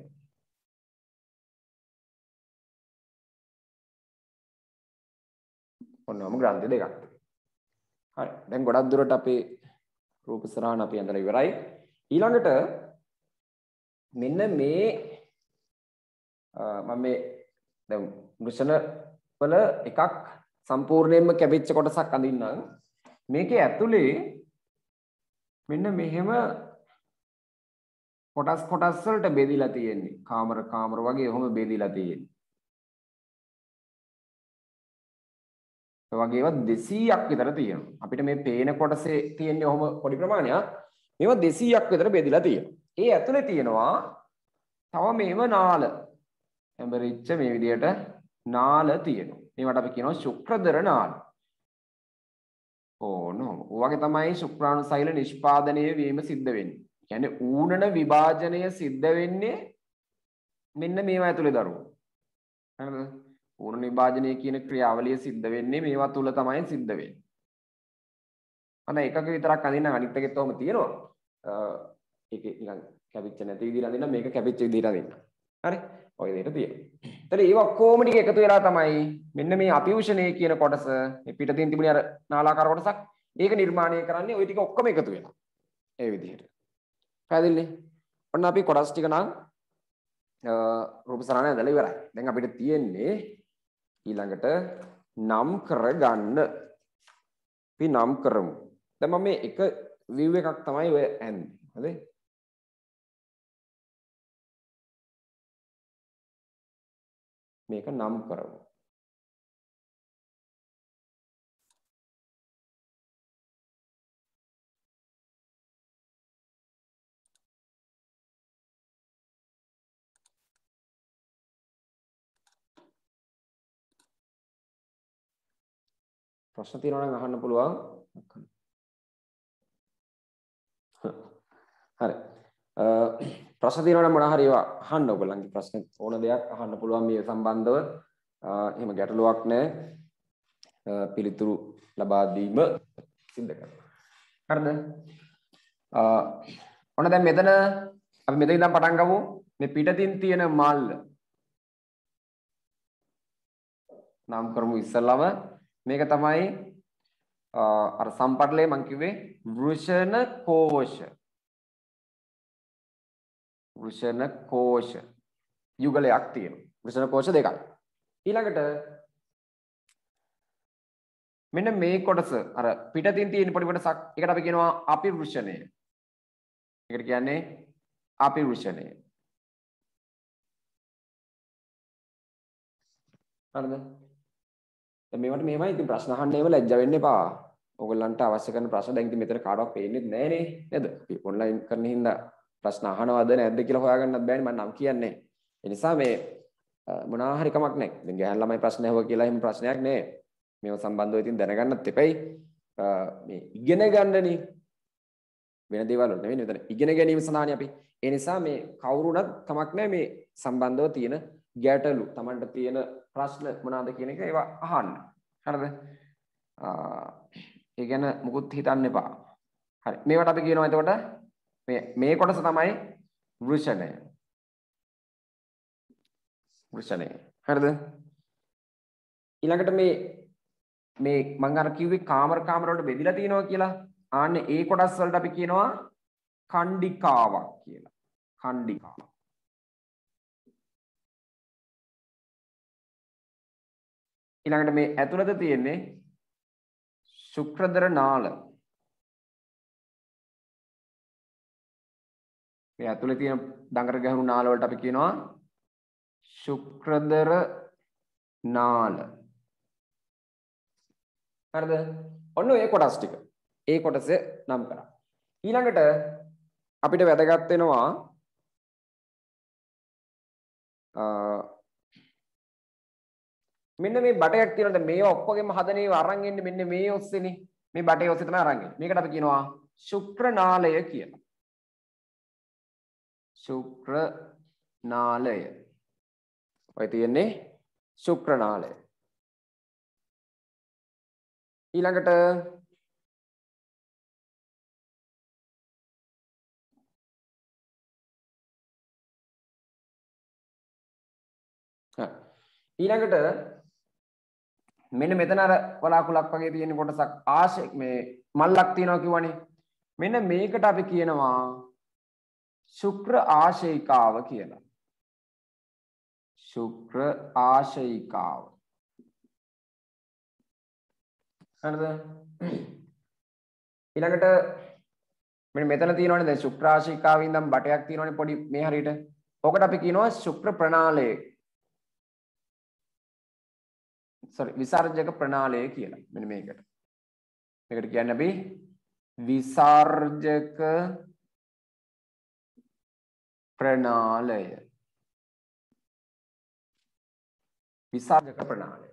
ඔන්නම ග්‍රන්ථ දෙකක්. හරි. දැන් ගොඩක් දුරට අපේ රූප සරහන අපි අඳලා ඉවරයි. ඊළඟට මෙන්න මේ මම මේ දැන් මුෂණ වල එකක් සම්පූර්ණයෙන්ම කැපිච්ච කොටසක් අඳින්නම්. මේකේ ඇතුලේ මෙන්න මෙහෙම කොටස් කොටස් වලට බෙදිලා තියෙන්නේ. කාමර කාමර වගේ ඔහොම බෙදිලා තියෙන්නේ. ඒ වගේවත් 200ක් විතර තියෙනවා. අපිට මේ පේන කොටසේ තියෙන්නේ ඔහොම පොඩි ප්‍රමාණයක්. මේවා 200ක් විතර බෙදිලා තියෙනවා. ඒ ඇතුලේ තියෙනවා තව මෙහෙම නාල. හැඹරිච්ච මේ විදියට නාල තියෙනවා. මේවට අපි කියනවා ශුක්‍රදර නාල. ඕන වගේ තමයි ශුක්‍රාණුසෛල නිෂ්පාදනය වීම සිද්ධ වෙන්නේ. කියන්නේ ඌනන විභාජනය සිද්ධ වෙන්නේ මෙන්න මේවා ඇතුලේ දරුවෝ. හරිද? ඌනන විභාජනය කියන ක්‍රියාවලිය සිද්ධ වෙන්නේ මේවා තුල තමයි සිද්ධ වෙන්නේ. අන්න එකක විතරක් අඳින්න අනිත් එකෙත් ඔහම තියෙනවා. ඒක නිකන් කැපිච්ච නැති විදිහට අඳින්න මේක කැපිච්ච විදිහට අඳින්න. හරි? ඔය දෙයට තියෙනවා. එතන ඒව ඔක්කොම ටික එකතු වෙලා තමයි මෙන්න මේ අපියුෂණයේ කියන කොටස මේ පිටතින් තිබුණේ අර නාලාකාර කොටසක්. ඒක නිර්මාණය කරන්නේ ওই ටික ඔක්කොම එකතු වෙලා. ඒ විදිහට. පැහැදිලිනේ? ඔන්න අපි කොටස් ටික නම් රූපසරණ ඇදලා ඉවරයි. දැන් අපිට තියෙන්නේ ඊළඟට නම් කරගන්න. අපි නම් කරමු. දැන් මම මේ එක view එකක් තමයි ඔය ඇන්නේ. හරිද? මේක නම් කරමු. ප්‍රශ්න තියෙනවා නම් අහන්න පුළුවන්. හරි. ප්‍රශ්න තියෙනවා නම් මොනවා හරි ඒවා අහන්න ඔයගොල්ලන්ගේ ප්‍රශ්න ඕන දෙයක් අහන්න පුළුවන් මේ සම්බන්ධව එහෙම ගැටලුවක් නැහැ පිළිතුරු ලබා දීම සිද්ධ කරනවා හරිද ඔන්න දැන් මෙතන අපි මෙතන ඉඳන් පටන් ගමු මේ පිටතින් තියෙන මල්ල නම් කරමු ඉස්සල්ලාම මේක තමයි අර සම්පටලේ මං කිව්වේ වෘෂණ කෝෂ වෘෂණ කෝෂ යුගලයක් තියෙනවා. වෘෂණ කෝෂ දෙකක්. ඊළඟට මෙන්න මේ කොටස අර පිටතින් තියෙන පොඩි කොටසක් ඒකට අපි කියනවා අපි වෘෂණය. ඒකට කියන්නේ අපි වෘෂණය. හරිද? දැන් මේවට මෙහෙමයි ඉතින් ප්‍රශ්න අහන්න ඒව ලැජ්ජ වෙන්න එපා. ඔයගොල්ලන්ට අවශ්‍ය කරන ප්‍රශ්න දැන් ඉතින් මෙතන කාටවත් පේන්නේ නැහැ නේ නේද? අපි ඔන්ලයින් කරන හින්දා ප්‍රශ්න අහනවද නැද්ද කියලා හොයාගන්නත් බෑනේ මම නම් කියන්නේ. ඒ නිසා මේ මොනවා හරි කමක් නැහැ. ඉතින් ගෑන් ළමයි ප්‍රශ්න අහුවා කියලා එහෙම ප්‍රශ්නයක් නෑ. මේව සම්බන්ධව ඉතින් දැනගන්නත් එපයි. මේ ඉගෙන ගන්නනේ වෙන දේවල් වල නෙවෙයි මෙතන ඉගෙන ගැනීම සඳහානේ අපි. ඒ නිසා මේ කවුරුණත් කමක් නැහැ මේ සම්බන්ධව තියෙන ගැටලු, Tamanට තියෙන ප්‍රශ්න මොනවාද කියන එක ඒවා අහන්න. හරිද? ඒ ගැන මුකුත් හිතන්න එපා. හරි. මේවට අපි කියනවා එතකොට මේ මේ කොටස තමයි වෘෂණය. වෘෂණය. හරිද? ඊළඟට මේ මේ මම අර කිව්වේ කාමර කාමර වලට බෙදිලා තියෙනවා කියලා. ආන්නේ ඒ කොටස් වලට අපි කියනවා කණ්ඩිකාවක් කියලා. කණ්ඩිකාවක්. ඊළඟට මේ ඇතුළත තියෙන්නේ ශුක්‍රදර නාල මේ ඇතුලේ තියෙන දඟර ගැහුණු නාල වලට අපි කියනවා ශුක්‍රදර නාල. හරිද? ඔන්න ඒ කොටස් ටික. ඒ කොටස නම් කරා. ඊළඟට අපිට වැදගත් වෙනවා මෙන්න මේ බටයක් තියෙනකොට මේ ඔක්කොගෙම හදන ඒවා අරන් එන්නේ මෙන්න මේ ඔස්සේනේ. මේ බටේ ඔස්සේ තමයි අරන් එන්නේ. මේකට අපි කියනවා ශුක්‍රනාලය කියලා. ශුක්‍ර නාලය. ඔය තියෙන්නේ ශුක්‍ර නාලය. ඊළඟට ඊළඟට මෙන්න මෙතන අර වලාකුලක් වගේ තියෙන කොටසක් ආශ මේ මල්ලක් තියෙනවා කිව්වනේ. මෙන්න මේකට අපි කියනවා ශුක්‍ර ආශයිකාව කියලා. ශුක්‍ර ආශයිකාව. හරිද? ඊළඟට මෙන්න මෙතන තියෙනවනේ දැන් ශුක්‍ර ආශයිකාවේ ඉඳන් බටයක් තියෙනවනේ පොඩි මේ හරියට. ඕකට අපි කියනවා ශුක්‍ර ප්‍රණාලය. sorry විසර්ජක ප්‍රණාලය කියලා. මෙන්න මේකට. මේකට කියන්නේ අපි විසර්ජක ප්‍රණාලය විසාගක ප්‍රණාලය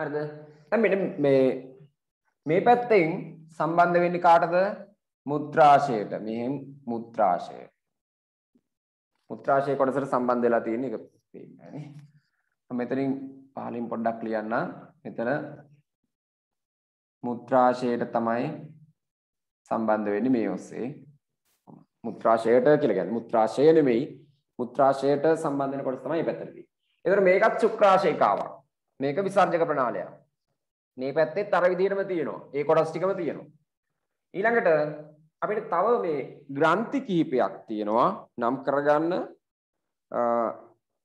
හරිද දැන් මෙන්න මේ මේ පැත්තෙන් සම්බන්ධ වෙන්නේ කාටද මුත්‍රාශයට මෙහෙම මුත්‍රාශය මුත්‍රාශය කොටසට සම්බන්ධ වෙලා තියෙන එක පේන්නේ නේ මෙතනින් පහලින් පොඩ්ඩක් ලියන්න මෙතන මුත්‍රාශයට තමයි සම්බන්ධ වෙන්නේ මේ ඔස්සේ මුත්‍රාශයට කියලා කියන්නේ මුත්‍රාශය නෙමෙයි මුත්‍රාශයට සම්බන්ධ වෙන කොටස තමයි මේ පැත්තට තියෙන්නේ. ඒතර මේකත් ශුක්‍රාශයක ආවා. මේක විසර්ජක ප්‍රණාලයක්. මේ පැත්තෙත් අර විදිහටම තියෙනවා. ඒ කොටස් ටිකම තියෙනවා. ඊළඟට අපිට තව මේ ග්‍රන්ථි කිහිපයක් තියෙනවා නම් කරගන්න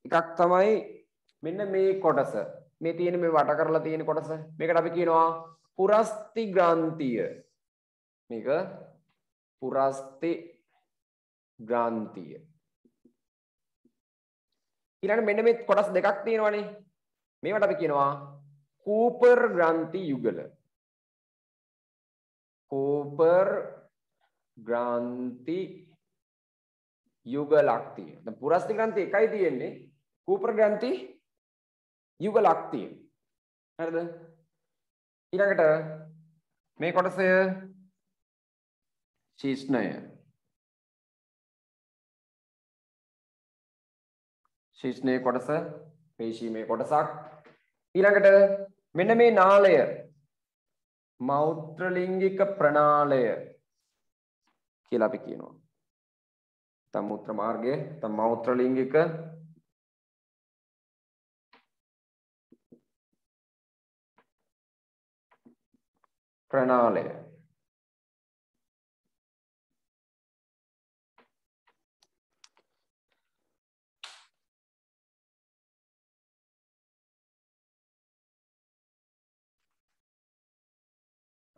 එකක් තමයි මෙන්න මේ කොටස. මේ තියෙන මේ වට කරලා තියෙන කොටස. මේකට අපි කියනවා පුරස්ති ග්‍රන්ථිය. මේක පුරස්ති ග්‍රන්ථිය. ඊළඟට මෙන්න මේ කොටස් දෙකක් තියෙනවානේ. මේවට අපි කියනවා කූපර් ග්‍රන්ථි යුගල. කූපර් ග්‍රන්ථි යුගලක් තියෙනවා. දැන් පුරස්ති ග්‍රන්ථි එකයි තියෙන්නේ. කූපර් ග්‍රන්ථි යුගලක් තියෙනවා. හරිද? ඊළඟට මේ කොටසය ශීෂ්ණය ශිෂ්ණය කොටස පේශීමේ කොටසක් ඊළඟට මෙන්න මේ නාලය මෞත්‍රලිංගික ප්‍රනාලය කියලා අපි කියනවා. තම මුත්‍ර මාර්ගය තම මෞත්‍රලිංගික ප්‍රනාලය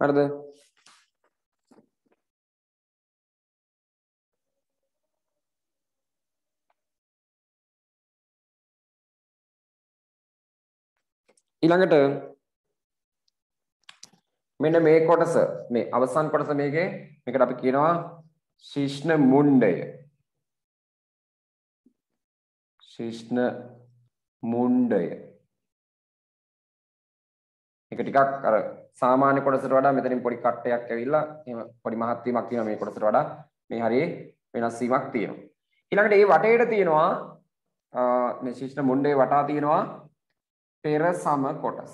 හරිද ඊළඟට මෙන්න මේ කොටස මේ අවසන් කොටස මේකේ මේකට අපි කියනවා ශිෂ්ණ මුණ්ඩය ශිෂ්ණ මුණ්ඩය ඒක ටිකක් අර සාමාන්‍ය කොටසට වඩා මෙතනින් පොඩි කට්ටයක් ඇවිල්ලා එහෙම පොඩි මහත් වීමක් තියෙනවා මේ කොටසට වඩා මේ හරියේ වෙනස් වීමක් තියෙනවා. ඊළඟට ඒ වටේට තියෙනවා මේ ශිෂ්ණ මුණ්ඩේ වටා තියෙනවා පෙර සම කොටස.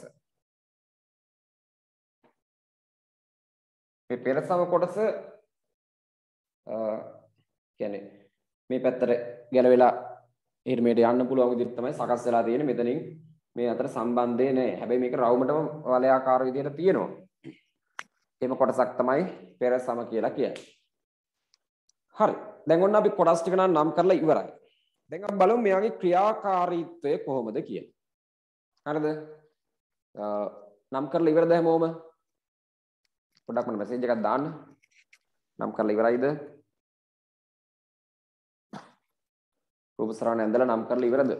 මේ පෙර සම කොටස කියන්නේ මේ පැත්තට ගැලවෙලා එහෙට මෙහෙට යන්න පුළුවන් විදිහට තමයි සකස් වෙලා තියෙන්නේ මෙතනින් මේ අතර සම්බන්ධය නෑ හැබැයි මේක රවුමටම වලයාකාර විදියට තියෙනවා එම කොටසක් තමයි පෙර සම කියලා කියන්නේ හරි දැන් ඔන්න අපි කොටස් ටික නම් කරලා ඉවරයි දැන් අපි බලමු මෙයාගේ ක්‍රියාකාරීත්වය කොහොමද කියලා හරිද නම් කරලා ඉවරද හැමෝම පොඩ්ඩක් මට මැසේජ් එකක් දාන්න නම් කරලා ඉවරයිද රූප ශ්‍රවණ ඇඳලා නම් කරලා ඉවරද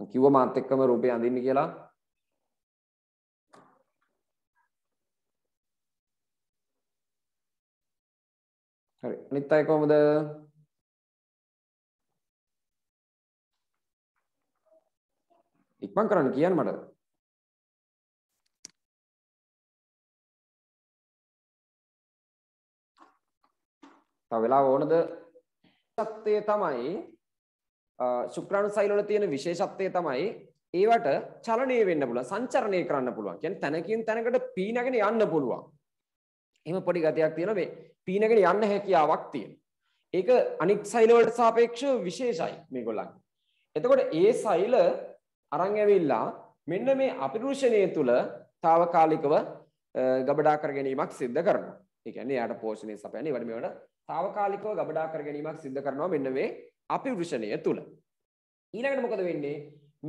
මං කිව්වා මාත් එක්කම රූපේ අඳින්න කියලා හරි අනිත් අය කොහමද ඉක්මන් කරන්න කියන්න මට තව වෙලා ඕනද සත්‍යය තමයි ශුක්‍රාණු සෛල වල තියෙන විශේෂත්වය තමයි ඒවට චලණය වෙන්න පුළුවන් සංචරණය කරන්න පුළුවන්. කියන්නේ තැනකින් තැනකට පීනගෙන යන්න පුළුවන්. එහෙම පොඩි ගතියක් තියෙනවා මේ පීනගෙන යන්න හැකියාවක් තියෙන. ඒක අනිත් සෛල වලට සාපේක්ෂව විශේෂයි මේගොල්ලන්. එතකොට ඒ සෛල අරන් ඇවිල්ලා මෙන්න මේ අපිරුෂණය තුල తాවකාලිකව ගබඩා කර ගැනීමක් සිද්ධ කරනවා. ඒ කියන්නේ යාට පෝෂණය සපයන්නේ ඒවට මේවට తాවකාලිකව ගබඩා කර ගැනීමක් සිද්ධ කරනවා මෙන්න මේ අපිවෘෂණය තුළ. ඊළඟට මොකද වෙන්නේ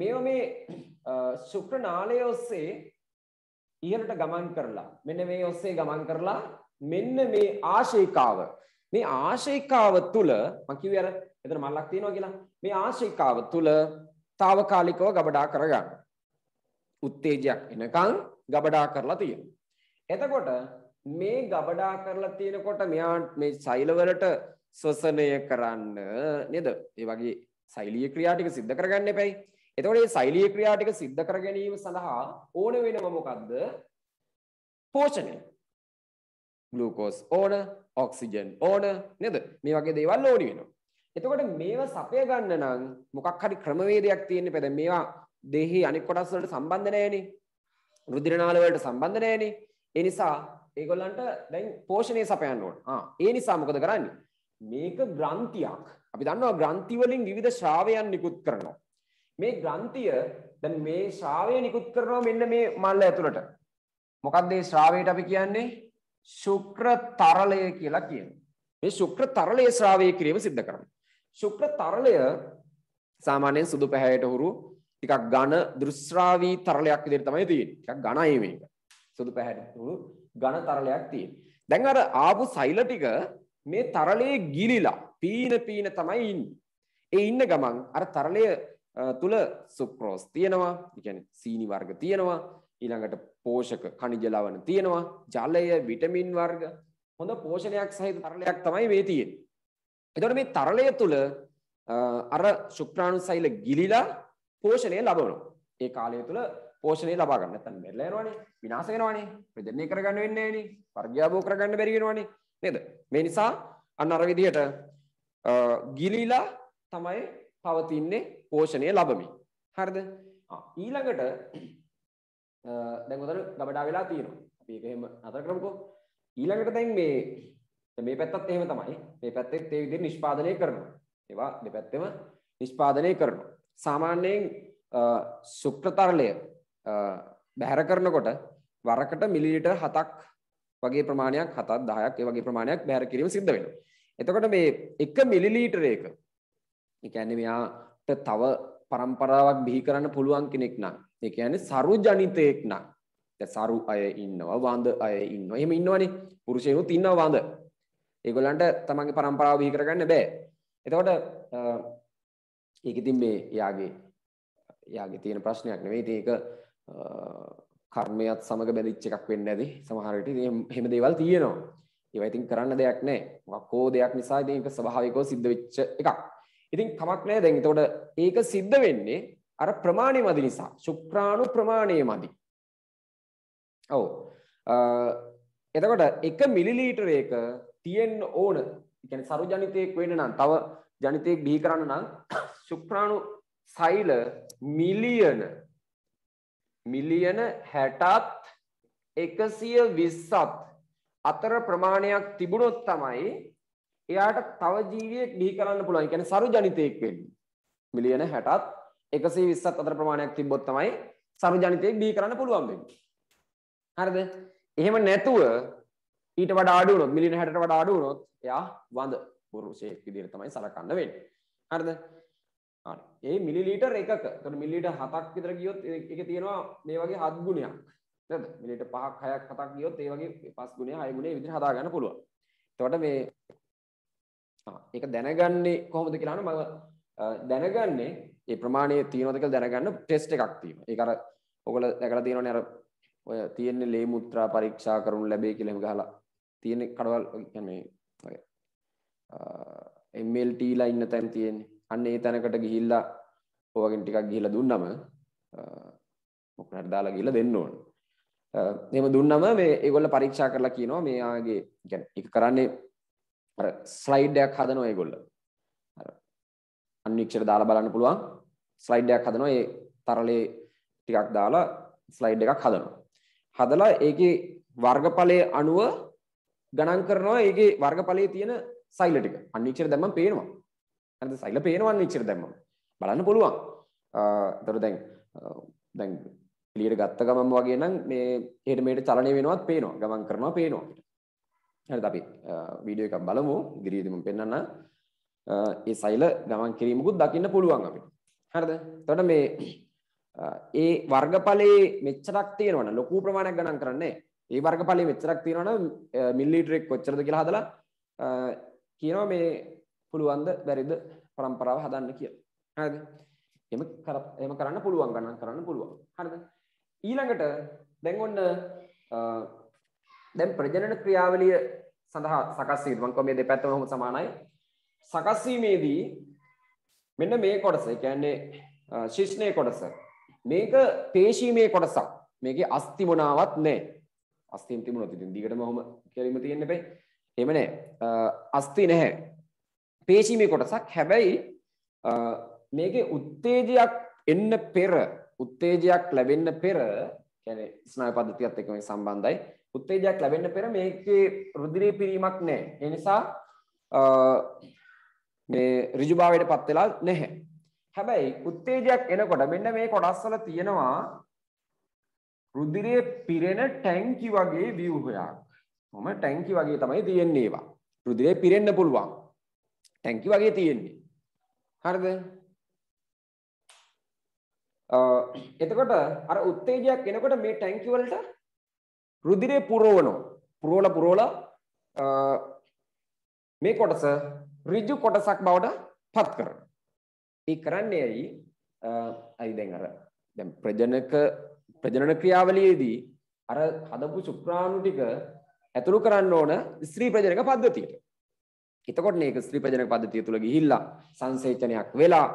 මේව මේ ශුක්‍ර නාලය ඔස්සේ ඉහළට ගමන් කරලා මෙන්න මේ ඔස්සේ ගමන් කරලා මෙන්න මේ ආශේකාව මේ ආශේකාව තුළ මම කිව්වේ අර එතන මල්ලක් තියෙනවා කියලා මේ ආශේකාව තුළ తాවකාලිකව ගබඩා කරගන්න උත්තේජයක් එනකන් ගබඩා කරලා තියෙනවා එතකොට මේ ගබඩා කරලා තියෙනකොට මෙයා මේ සෛලවලට ස්වසනය කරන්න නේද? ඒ වගේ සෛලීය ක්‍රියා ටික සිද්ධ කරගන්න එපැයි. එතකොට මේ සෛලීය ක්‍රියා ටික සිද්ධ කර ගැනීම සඳහා ඕන වෙනව මොකද්ද? පෝෂණය. ග්ලූකෝස් ඕන, ඔක්සිජන් ඕන නේද? මේ වගේ දේවල් ඕනි වෙනවා. එතකොට මේවා සපය ගන්න නම් මොකක් හරි ක්‍රමවේදයක් තියෙන්න පෙද මේවා දෙහි අනික් කොටස් වලට සම්බන්ධ නැහැනේ. රුධිර නාල වලට සම්බන්ධ නැහැනේ. ඒ නිසා ඒගොල්ලන්ට දැන් පෝෂණය සපයන්න ඕන. ආ ඒ නිසා මොකද කරන්නේ? මේක ග්‍රන්ථියක්. අපි දන්නවා ග්‍රන්ථි වලින් විවිධ ශ්‍රාවයන් නිකුත් කරනවා. මේ ග්‍රන්ථිය දැන් මේ ශ්‍රාවය නිකුත් කරනවා මෙන්න මේ මල්ල ඇතුළට. මොකක්ද මේ ශ්‍රාවයට අපි කියන්නේ? ශුක්‍ර තරලය කියලා කියනවා. මේ ශුක්‍ර තරලය ශ්‍රාවය කිරීම සිද්ධ කරනවා. ශුක්‍ර තරලය සාමාන්‍යයෙන් සුදු පැහැයට හුරු ටිකක් ඝන දෘශ්‍රාවී තරලයක් විදිහට තමයි තියෙන්නේ. ටිකක් ඝනයි මේක. සුදු පැහැයට හුරු ඝන තරලයක් තියෙන්නේ. දැන් අර ආපු සෛල ටික මේ තරලයේ ගිලිලා පීන පීන තමයි ඉන්නේ. ඒ ඉන්න ගමන් අර තරලය තුල සුක්‍රෝස් තියෙනවා, ඒ කියන්නේ සීනි වර්ග තියෙනවා, ඊළඟට පෝෂක කනිජ ලවණ තියෙනවා, ජලය, විටමින් වර්ග හොඳ පෝෂණයක් සහිත තරලයක් තමයි මේ තියෙන්නේ. එතකොට මේ තරලය තුල අර ශුක්‍රාණුසෛල ගිලිලා පෝෂණය ලබනවා. ඒ කාලය තුල පෝෂණය ලබා ගන්න නැත්නම් මැරිලා යනවනේ, විනාශ වෙනවනේ, ප්‍රජනනය කරගන්න වෙන්නේ නැහැනේ, පරිජාභෝ කරගන්න බැරි වෙනවනේ. නේද? මේ නිසා අන්න අර විදිහට ගිලිලා තමයි පවතින්නේ පෝෂණය ලැබමින්. හරිද? ඊළඟට දැන් උතන ගබඩා වෙලා තියෙනවා. අපි ඒක එහෙම නතර කරමුකෝ. ඊළඟට දැන් මේ මේ පැත්තත් එහෙම තමයි. මේ පැත්තෙත් ඒ විදිහට නිෂ්පාදනය කරනවා. ඒවා දෙපැත්තෙම නිෂ්පාදනය කරනවා. සාමාන්‍යයෙන් සුක්‍ර තරලය බැහැර කරනකොට වරකට මිලිලිටර් 7ක් වගේ ප්‍රමාණයක් හතත් දහයක් ඒ වගේ ප්‍රමාණයක් බැහැර කිරීම සිද්ධ වෙනවා. එතකොට මේ එක මිලිලීටර එක එකන්නේ මෙයාට තව පරම්පරාවක් බිහි කරන්න පුළුවන් කෙනෙක් නම් ඒ කියන්නේ සරු ජනිතයෙක් නම් දැන් සරු අය ඉන්නවා වඳ අය ඉන්නවා එහෙම ඉන්නවනේ පුරුෂයනුත් ඉන්නවා වඳ ඒගොල්ලන්ට තමන්ගේ පරම්පරාව බිහි කරගන්න බෑ එතකොට ඒක ඉතින් මේ යාගේ යාගේ තියෙන ප්‍රශ්නයක් නෙවෙයි ඉතින් ඒක කර්මයත් සමඟ බැදිච් එකක් වෙන්න ඇති සමහරට හෙම දේවල් තියෙනවා ඒවයිතින් කරන්න දෙයක් නෑ මක්කෝ දෙයක් නිසා ඉතික ස්භාවිකෝ සිද්ධ වෙච්ච එකක් ඉතින් කමක් නෑ දැන් තෝට ඒක සිද්ධ වෙන්නේ අර ප්‍රමාණය මදි නිසා ශුක්‍රාණු ප්‍රමාණය මදි ඔව එතකොට එක මිලිලීටර එක තියෙන් ඕන එකන සරු ජනිතයෙක් වෙන්න නම් තව ජනිතයෙක් බිහි කරන්න නම් ශුක්‍රාණු සයිල මිලියන මිලියන හැටත් එකසිය විස්සත් අතර ප්‍රමාණයක් තිබුණොත් තමයි එයාට තව ජීවියෙක් බිහි කරන්න පුළුවන් කියන්නේ සරු ජනිතයෙක් වෙන්න. මිලියන 60ත් 120ත් අතර ප්‍රමාණයක් තිබ්බොත් තමයි සරු ජනිතයෙක් බිහි කරන්න පුළුවන් වෙන්නේ. හරිද? එහෙම නැතුව ඊට වඩා අඩු වුණොත් මිලියන 60ට වඩා අඩු වුණොත් එයා වඳ පුරුෂයෙක් විදිහට තමයි සලකන්න වෙන්නේ. හරිද? හරි ඒ මිලිලීටර් එකක එතකොට මිලිලීටර් 7ක් විතර ගියොත් ඒකේ තියෙනවා මේ වගේ හත් ගුණයක් නේද මිලිලීටර් 5ක් 6ක් 7ක් ගියොත් ඒ වගේ 5 ගුණය 6 ගුණය විදිහට හදා ගන්න පුළුවන් එතකොට මේ ඒක දැනගන්නේ කොහොමද කියලා නම් මම දැනගන්නේ ඒ ප්‍රමාණය තියෙනවද කියලා දැනගන්න ටෙස්ට් එකක් තියෙනවා ඒක අර ඔයගොල්ලෝ දැකලා තියෙනවනේ අර ඔය තියෙන්නේ ලේ මුත්‍රා පරීක්ෂා කරනු ලැබේ කියලා එහෙම ගහලා තියෙන කඩවල් කියන්නේ ඔය MLT ලා ඉන්න තැන තියෙන්නේ අන්න ඒ තැනකට ගිහිල්ලා ඕවගෙන් ටිකක් ගිහිල්ලා දුන්නම මොකක් හරි දාලා ගිහිල්ලා දෙන්න ඕන. එහෙම දුන්නම මේ ඒගොල්ලෝ පරීක්ෂා කරලා කියනවා මේ ආගේ يعني ඒක කරන්නේ අර ස්ලයිඩ් එකක් හදනවා ඒගොල්ලෝ. අර අන්වීක්ෂර දාලා බලන්න පුළුවන් ස්ලයිඩ් එකක් හදනවා ඒ තරලේ ටිකක් දාලා ස්ලයිඩ් එකක් හදනවා. හදලා ඒකේ වර්ගඵලයේ අණුව ගණන් කරනවා ඒකේ වර්ගඵලයේ තියෙන සෛල ටික. අන්වීක්ෂර දැම්මම පේනවා. හරිද සෛල පේනවන්නේ ඉච්චර දැම්මම බලන්න පුළුවන් එතකොට දැන් දැන් එළියට ගත්ත ගමම වගේ නම් මේ එහෙට මෙහෙට චලනය වෙනවත් පේනවා ගමන් කරනවා පේනවා හරිද අපි වීඩියෝ එකක් බලමු ඉදිරියේදී මම පෙන්වන්න ඒ සෛල ගමන් කිරීමකුත් දකින්න පුළුවන් අපිට හරිද එතකොට මේ ඒ වර්ගඵලයේ මෙච්චරක් තියෙනවනම් ලොකු ප්‍රමාණයක් ගණන් කරන්නේ ඒ වර්ගඵලයේ මෙච්චරක් තියෙනවනම් මිලිලීටරෙක් කොච්චරද කියලා හදලා කියනවා මේ පුළුවන්ද බැරිද පරම්පරාව හදන්න කියලා. හරිද? එහෙම කර එහෙම කරන්න පුළුවන් ගණන් කරන්න පුළුවන්. හරිද? ඊළඟට දැන් ඔන්න දැන් ප්‍රජනන ක්‍රියාවලිය සඳහා සකස් වීම මම මේ දෙපැත්තම හොම සමානයි. සකස් වීමේදී මෙන්න මේ කොටස, ඒ කියන්නේ ශිෂ්ණයේ කොටස. මේක පේශීමේ කොටසක්. මේකේ අස්ති මොනාවක් නැහැ. අස්තිම් තිබුණොත් ඉතින් දිගටම ඔහොම කියලිම තියෙන්න එපේ. එහෙම නැහැ. අස්ති නැහැ. පේශීමේ කොටසක් හැබැයි මේකේ උත්තේජයක් එන්න පෙර උත්තේජයක් ලැබෙන්න පෙර කියන්නේ ස්නායු පද්ධතියත් එක්ක මේ සම්බන්ධයි උත්තේජයක් ලැබෙන්න පෙර මේකේ රුධිරේ පිරීමක් නැහැ ඒ නිසා මේ ඍජුභාවයට පත් වෙලා නැහැ හැබැයි උත්තේජයක් එනකොට මෙන්න මේ කොටස්වල තියෙනවා රුධිරේ පිරෙන ටැංකි වගේ ව්‍යුහයක් මම ටැංකි වගේ තමයි තියෙන්නේ ඒවා රුධිරේ පිරෙන්න පුළුවන් ටැංකි වගේ තියෙන්නේ. හරිද? එතකොට අර උත්තේජයක් එනකොට මේ ටැංකි වලට රුධිරය පුරවනවා. පුරවල පුරවල මේ කොටස ඍජු කොටසක් බවට පත් කරනවා. ඒ කරන්නේ ඇයි? අයි දැන් අර දැන් ප්‍රජනක ප්‍රජනන ක්‍රියාවලියේදී අර හදපු ශුක්‍රාණු ටික ඇතුළු කරන්න ඕන ස්ත්‍රී ප්‍රජනක පද්ධතියට. එතකොට මේක ස්ත්‍රීපජනක පද්ධතිය තුල ගිහිල්ලා සංසේචනයක් වෙලා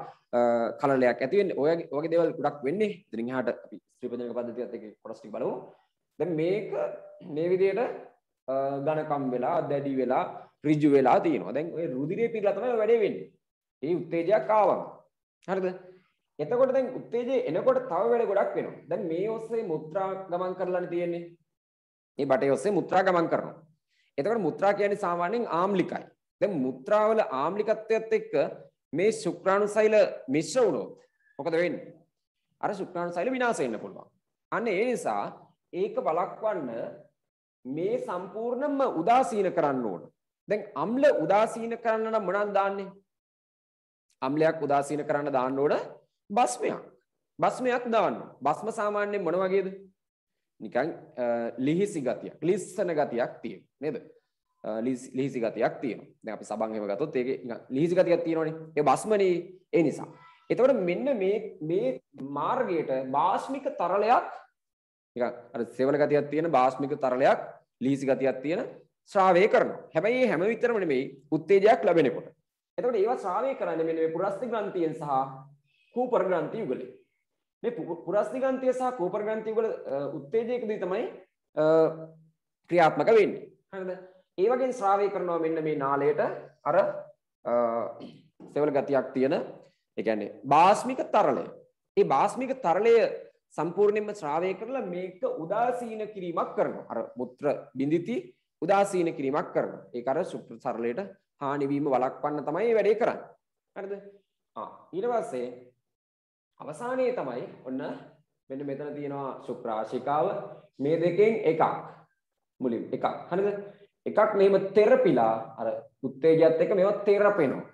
කලලයක් ඇති වෙන්නේ. ඔය වගේ දේවල් ගොඩක් වෙන්නේ. ඉතින් එහාට අපි ස්ත්‍රීපජනක පද්ධතියත් එක්ක කොටස් ටික බලමු. දැන් මේක මේ විදිහට ඝනකම් වෙලා, දැඩි වෙලා, ඍජු වෙලා තියෙනවා. දැන් ඔය රුධිරය පිරලා තමයි ඔය වැඩේ වෙන්නේ. ඒ උත්තේජයක් ආවම. හරිද? එතකොට දැන් උත්තේජය එනකොට තව වැඩ ගොඩක් වෙනවා. දැන් මේ ඔස්සේ මුත්‍රා ගමන් කරලානේ තියෙන්නේ. මේ බටේ ඔස්සේ මුත්‍රා ගමන් කරනවා. එතකොට මුත්‍රා කියන්නේ සාමාන්‍යයෙන් ආම්ලිකයි. දැන් මුත්‍රාවල ආම්ලිකත්වයත් එක්ක මේ ශුක්‍රාණුසෛල මිශ්‍ර වුණොත් මොකද වෙන්නේ? අර ශුක්‍රාණුසෛල විනාශ වෙන්න පුළුවන්. අන්න ඒ නිසා ඒක වළක්වන්න මේ සම්පූර්ණම උදාසීන කරන්න ඕන. දැන් අම්ල උදාසීන කරන්න නම් මොනක් දාන්නේ? අම්ලයක් උදාසීන කරන්න දාන්න ඕන බස්මයක්. බස්මයක් දාන්න. බස්ම සාමාන්‍යයෙන් මොන වගේද? නිකන් ලිහිසි ගතියක්, ලිස්සන ගතියක් තියෙන නේද? ලිහිසි ගතියක් තියෙනවා. දැන් අපි සබන් එහෙම ගත්තොත් ඒකේ ලිහිසි ගතියක් තියෙනවනේ. ඒ බස්මනේ ඒ නිසා. එතකොට මෙන්න මේ මේ මාර්ගයට බාස්මික තරලයක් නිකන් අර සෙවන ගතියක් තියෙන බාස්මික තරලයක් ලිහිසි ගතියක් තියෙන ශ්‍රාවය කරනවා. හැබැයි මේ හැම විතරම නෙමෙයි උත්තේජයක් ලැබෙනකොට. එතකොට ඒවා ශ්‍රාවය කරන්නේ මෙන්න මේ පුරස්ති ග්‍රන්ථියෙන් සහ කූපර ග්‍රන්ථි යුගලෙන්. මේ පුරස්ති ග්‍රන්ථිය සහ කූපර ග්‍රන්ථි යුගල උත්තේජයකදී තමයි ක්‍රියාත්මක වෙන්නේ. හරිද? ඒ වගේ ශ්‍රාවය කරනවා මෙන්න මේ නාලයට අර සෙවල ගතියක් තියෙන ඒ කියන්නේ බාස්මික තරලය. ඒ බාස්මික තරලය සම්පූර්ණයෙන්ම ශ්‍රාවය කරලා මේක උදාසීන කිරීමක් කරනවා. අර මුත්‍ර බිඳිති උදාසීන කිරීමක් කරනවා. ඒක අර සුප්‍ර තරලයට හානි වීම වළක්වන්න තමයි මේ වැඩේ කරන්නේ. හරිද? ආ ඊට පස්සේ අවසානයේ තමයි ඔන්න මෙන්න මෙතන තියෙනවා සුප්‍රාශිකාව මේ දෙකෙන් එකක් මුලින් එකක් හරිද එකක් මෙහෙම තෙරපිලා අර උත්තේජයත් එක්ක මේවා තෙරපෙනවා.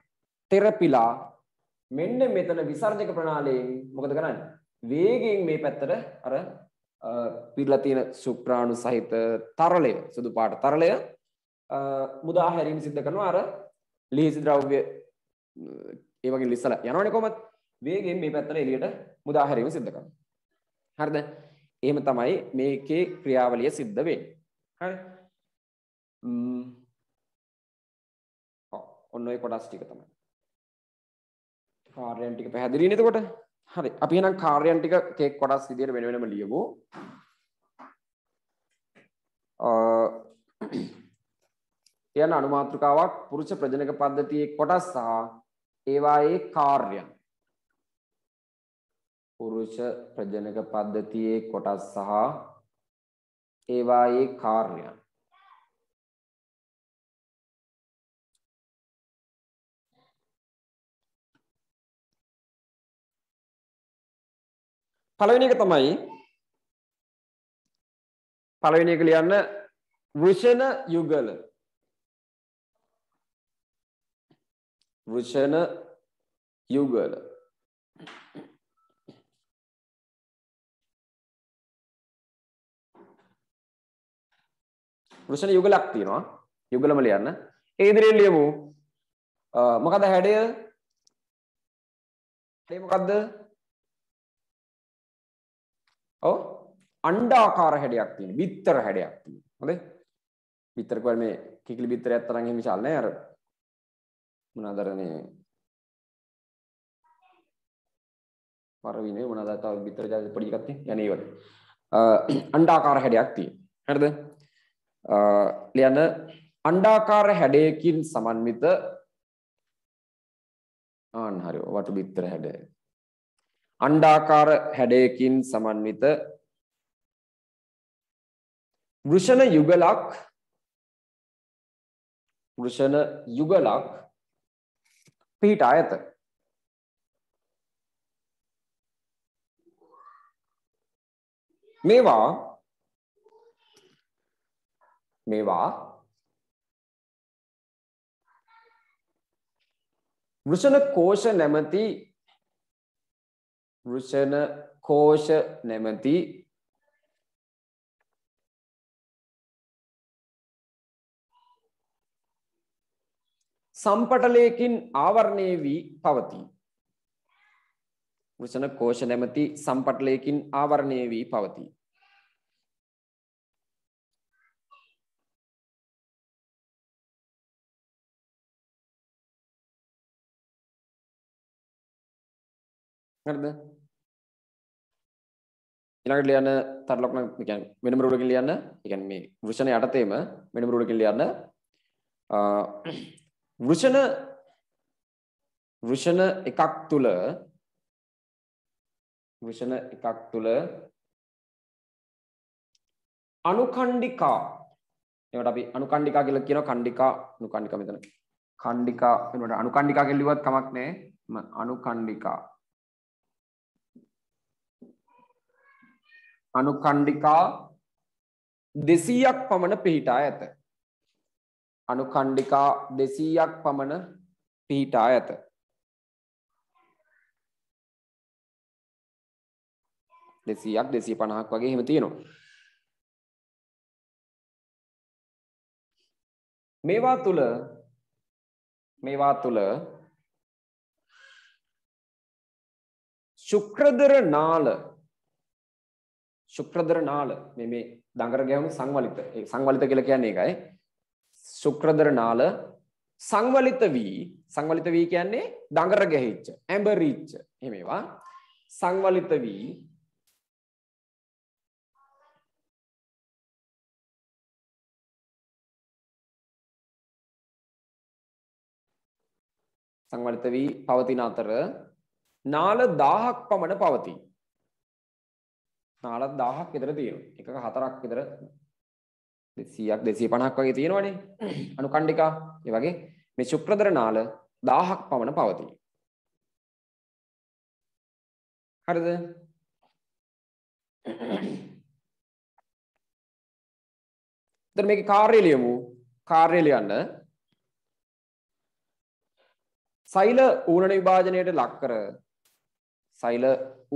තෙරපිලා මෙන්න මෙතන විසර්ජක ප්‍රණාලයෙන් මොකද කරන්නේ? වේගයෙන් මේ පැත්තට අර පිරලා තියෙන සුක්‍රාණු සහිත තරලය සුදු පාට තරලය මුදා හැරීම සිද්ධ කරනවා අර ලිහිසි ද්‍රව්‍ය ඒ වගේ ලිස්සලා යනවනේ කොහමද? වේගයෙන් මේ පැත්තට එළියට මුදා හැරීම සිද්ධ කරනවා. හරිද? එහෙම තමයි මේකේ ක්‍රියාවලිය සිද්ධ වෙන්නේ. හරි? ඔන්න ඔය කොටස් ටික තමයි. කාර්යයන් ටික පැහැදිලි නේද එතකොට? හරි. අපි එහෙනම් කාර්යයන් ටික කේක් කොටස් විදියට වෙන වෙනම ලියමු. යන අනුමාත්‍රකාවක් පුරුෂ ප්‍රජනක පද්ධතියේ කොටස් සහ ඒවායේ කාර්යයන්. පුරුෂ ප්‍රජනක පද්ධතියේ කොටස් සහ ඒවායේ කාර්යයන්. පළවෙනි එක තමයි පළවෙනි එක ලියන්න වෘෂණ යුගල වෘෂණ යුගල වෘෂණ යුගලක් තියෙනවා යුගලම ලියන්න ඒ ඉදිරියෙන් ලියමු මොකද හැඩය හැඩය මොකද්ද අණ්ඩාකාර හැඩයක් තියෙන බිත්තර හැඩයක් තියෙන. හොඳයි. බිත්තර කියන්නේ මේ කිකිලි බිත්තරයක් තරම් එහෙම විශාල නෑ අර මොනවාද අර මේ පරවිනේ මොනවාද තව බිත්තර ජාති පොඩි එකක් තියෙන. يعني ඒ වගේ. අණ්ඩාකාර හැඩයක් තියෙන. හරිද? අ ලියන්න අණ්ඩාකාර හැඩයකින් සමන්විත ආන් හරි වටු බිත්තර හැඩය. අණ්ඩාකාර හැඩයකින් සමන්විත වෘෂණ යුගලක් වෘෂණ යුගලක් පිහිට ආයත මේවා මේවා වෘෂණ කෝෂ නැමැති වෘෂණ කෝෂ නැමැති සම්පටලයකින් ආවරණය වී පවතී. වෘෂණ කෝෂ නැමැති සම්පටලයකින් ආවරණය වී පවතී. හරිද? ඊළඟට ලියන්න තරලක් නම් කියන්නේ වෙනම රූලකින් ලියන්න. ඒ කියන්නේ මේ වෘෂණ යටතේම වෙනම රූලකින් ලියන්න. වෘෂණ වෘෂණ එකක් තුල වෘෂණ එකක් තුල අනුකණ්ඩිකා ඒවට අපි අනුකණ්ඩිකා කියලා කියනවා කණ්ඩිකා අනුකණ්ඩිකා මෙතන කණ්ඩිකා වෙනකොට අනුකණ්ඩිකා කියලා ලිව්වත් කමක් නැහැ අනුකණ්ඩිකා අනුකණ්ඩිකා 200ක් පමණ පිහිටා ඇත අනුකණ්ඩිකා දෙසීයක් පමණ පිහිටා ඇත. දෙසීයක් දෙසී පණහක් වගේ හෙම තියෙනවා. මේවා තුළ මේවා තුළ ශුක්‍රදර නාල ශුක්‍රදර නාල මේ දඟර ගැවුණු සංවලිත සංවලිත කියලා කියන්නේ එකයි ශුක්‍රදරනාල සංවලිත වී සංවලිත වී කියන්නේ දඟර ගැහිච්ච ඇඹරිච්ච එහෙමවා සංවලිත වී සංවලිත වී පවතින අතර නාල 1000ක් පමණ පවතී. නාල 1000ක් විතර තියෙනවා. එකක 4ක් විතර දෙසීයක් දෙසී පණක් වගේ තියෙනවනේ අනුකණ්ඩිකා ඒ වගේ මේ ශුක්‍රදර නාල දාහක් පමණ පවතියි. හරිද? දැන් මේකේ කාර්ය ලියමු. කාර්ය ලියන්න. සෛල ඌනන විභාජනයට ලක් කර සෛල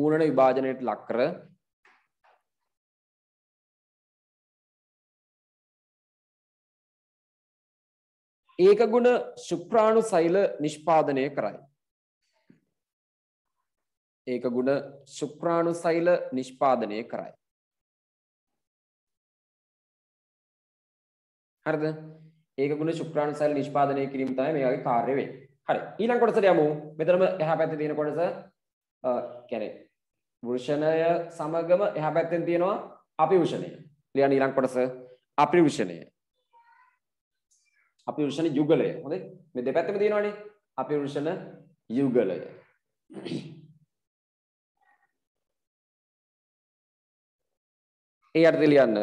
ඌනන විභාජනයට ලක් කර ඒක ගුණ ශුක්‍රාණු සෛල නිෂ්පාදනය කරයි. ඒක ගුණ ශුක්‍රාණු සෛල නිෂ්පාදනය කරයි. හරිද? ඒක ගුණ ශුක්‍රාණු සෛල නිෂ්පාදනය කිරීම තමයි මේ වගේ කාර්ය වෙන්නේ. හරි. ඊළඟ කොටසට යමු. මෙතනම එහා පැත්තේ තියෙන කොටස අ කියන්නේ වෘෂණය සමගම එහා පැත්තෙන් තියෙනවා අපිවෘෂණය. ලියන්න ඊළඟ කොටස අපිවෘෂණය. අපි වෘෂණ යුගලය හොඳේ මේ දෙපැත්තම තියෙනවනේ අපි වෘෂණ යුගලය ඒ අර්ථය ලියන්න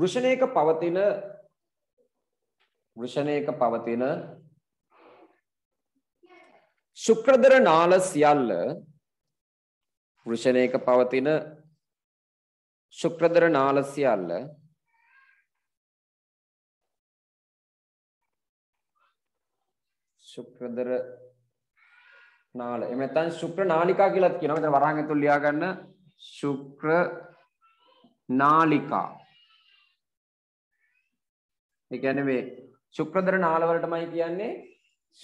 වෘෂණයක පවතින වෘෂණයක පවතින ශුක්‍රදර නාල සියල්ල වෘෂණයක පවතින ශුක්‍රදර නාල සියල්ල ශුක්‍රදර නාල එහෙම නැත්නම් ශුක්‍ර නාලිකා කියලාත් කියනවා. මෙතන වරහන් ඇතුළ ලියා ගන්න ශුක්‍ර නාලිකා. ඒ කියන්නේ මේ ශුක්‍රදර නාල වලටමයි කියන්නේ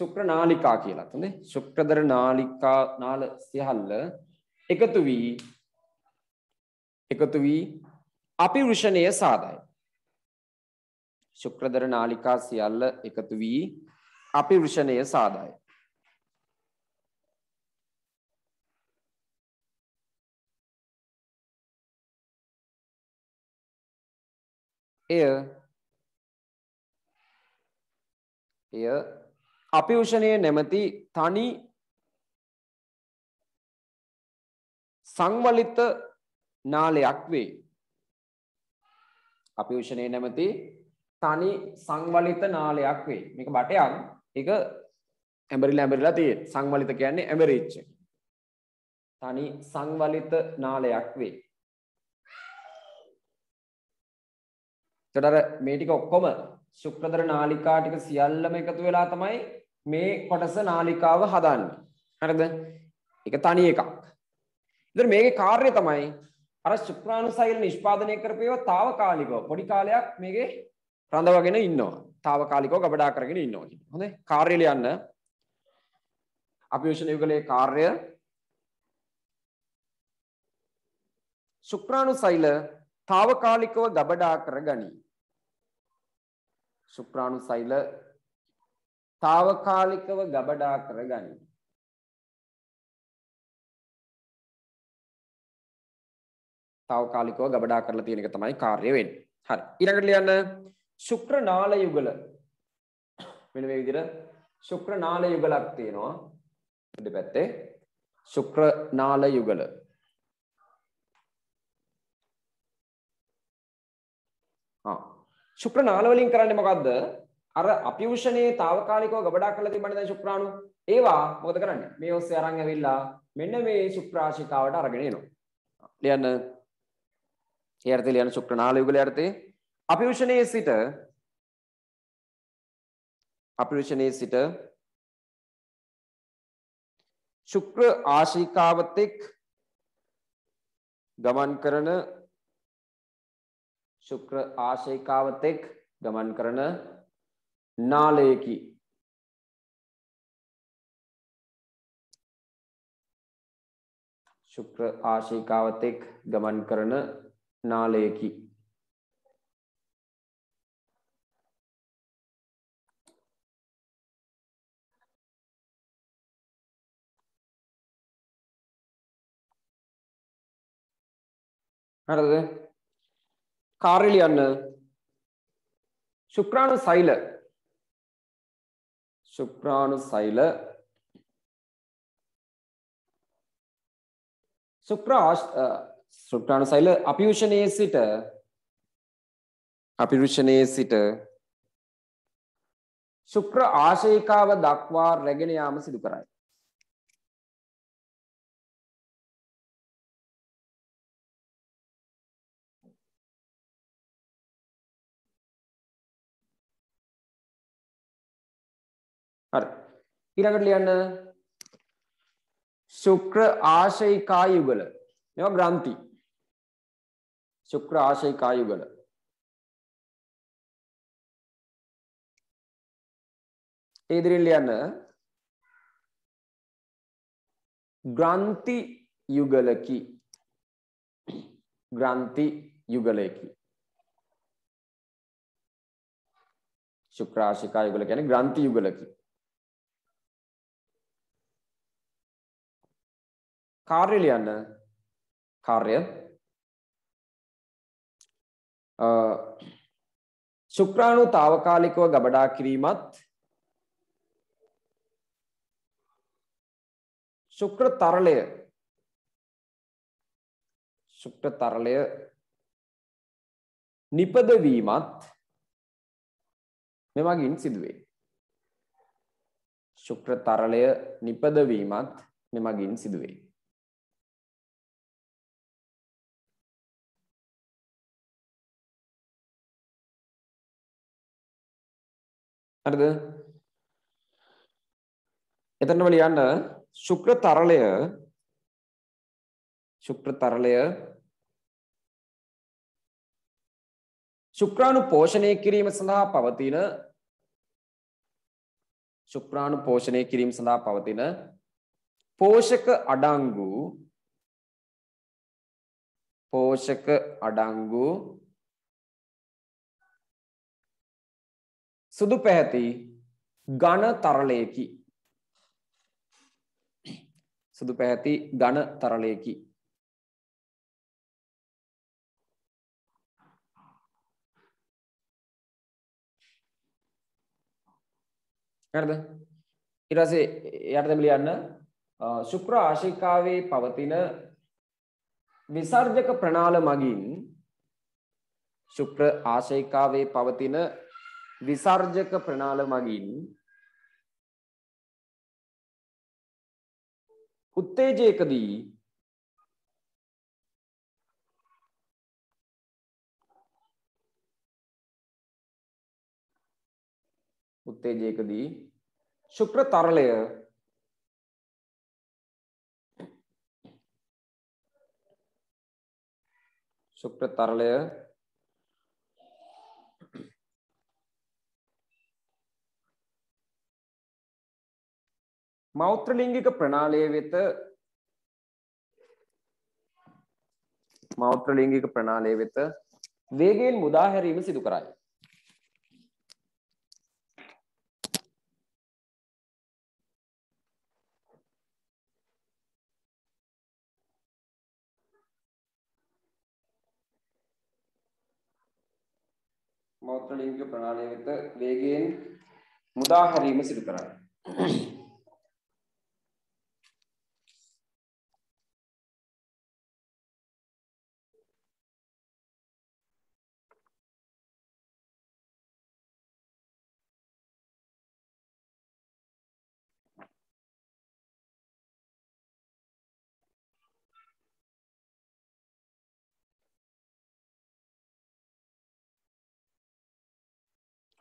ශුක්‍ර නාලිකා කියලාත් නේ. ශුක්‍රදර නාලිකා නාල සියල්ල එකතු වී එකතු වී අපි වෘෂණය සාදයි. ශුක්‍රදර නාලිකා සියල්ල එකතු වී අපි වෘෂණය සාදායි. එය එය අපිවෂණය නැමැති තනි සංවලිත නාලයක් වේ. අපියෝෂණය නැමති තනි සංවලිත නාලයක් වේ. මේක බටයන් එක ඇඹරි ලැඹරිලා තිය සංවලිත කියන්නේ ඇමරිච්ච. තනි සංවලිත නාලයක් වේ. තොටර මේටික ඔක්කොම ශුක්‍රදර නාලිකා ටික සියල්ලම එකතු වෙලා තමයි මේ කොටස නාලිකාව හදන්නේ. හරිද? ඒක තනි එකක්. ඉතින් මේකේ කාර්යය තමයි අර ශුක්‍රාණුසෛල නිෂ්පාදනය කරපේව తాවකාලිකව පොඩි කාලයක් මේකේ රඳවගෙන ඉන්නවා. తాවකාලිකව ගබඩා කරගෙන ඉන්නවා කියන්නේ. හොඳයි. කාර්යය යන්න. අභියෝෂණ යුගලයේ කාර්යය ශුක්‍රාණුසෛල తాවකාලිකව ගබඩා කරගනී. ශුක්‍රාණුසෛල తాවකාලිකව ගබඩා කරගනී. తాවකාලිකව ගබඩා කරලා තියෙන එක තමයි කාර්ය වෙන්නේ. හරි. ඊළඟට ලියන්න ශුක්‍ර නාල යුගල. මෙන්න මේ විදිහට ශුක්‍ර නාල යුගලක් තියෙනවා. දෙපැත්තේ ශුක්‍ර නාල යුගල. ආ. ශුක්‍ර නාල වලින් කරන්නේ මොකද්ද? අර අපියුෂණේ తాවකාලිකව ගබඩා කරලා තිබුණේ දැන් ශුක්‍රාණු. ඒවා මොකද කරන්නේ? මේ ඔස්සේ අරන් ඇවිල්ලා මෙන්න මේ ශුක්‍රාශිකාවට අරගෙන එනවා. ලියන්න ඒ අර්ථය ලියන ශුක්‍රනාල යුගලයේ අර්ථය අපිරුෂණයේ සිට අපිරුෂණයේ සිට ශුක්‍ර ආශිකාවතෙක් ගමන් කරන ශුක්‍ර ආශිකාවතෙක් ගමන් කරන නාලයකි ශුක්‍ර ආශිකාවතෙක් ගමන් කරන நாளேகி அடுத்தது காரிலி அண்ணு சுக்ரானு சைல சுக்ரானு சைல சுக்ரா ශුක්‍රාණුසෛල අපියුෂණයේ සිට අපිරුෂණයේ සිට ශුක්‍ර ආශේකාව දක්වා රැගෙන යාම සිදු කරයි. හරි. ඊළඟට ලියන්න ශුක්‍ර ආශේකා යුගල මේවා ග්‍රන්ථි. ශුක්‍ර ආශය කායුගල. ඉදිරියට යන ග්‍රන්ථි යුගලකි. ග්‍රන්ථි යුගලයකි. ශුක්‍රාශිකා යුගල කියන්නේ ග්‍රන්ථි යුගලකි. කාර්යලියන කාර්ය ශුක්‍රාණු తాවකාලිකව ගබඩා කිරීමත් ශුක්‍ර තරලය ශුක්‍ර තරලය නිපදවීමත් මෙමගින් සිදුවේ. ශුක්‍ර තරලය නිපදවීමත් මෙමගින් සිදුවේ. හරිද? එතනම ලියන්න ශුක්‍ර තරලය ශුක්‍ර තරලය ශුක්‍රාණු පෝෂණය කිරීම සඳහා පවතින ශුක්‍රාණු පෝෂණය කිරීම සඳහා පවතින පෝෂක අඩංගු පෝෂක අඩංගු සුදු පැහැති ඝන තරලයකි. සුදු පැහැති ඝන තරලයකි. හරිද? ඊට පස්සේ යට දෙමළ යන්න ශුක්‍ර ආශිකාවේ පවතින විසර්ජක ප්‍රණාල මගින් ශුක්‍ර ආශිකාවේ පවතින විසර්ජක ප්‍රනාල මගින් උත්තේජයකදී උත්තේජයකදී ශුක්‍ර තරලය ශුක්‍ර තරලය මෞත්‍රලිංගික ප්‍රණාලය වෙත මෞත්‍රලිංගික ප්‍රණාලය වෙත වේගයෙන් මුදාහැරීම සිදු කරයි. මෞත්‍රලිංගික ප්‍රණාලය වෙත වේගයෙන් මුදාහැරීම සිදු කරයි.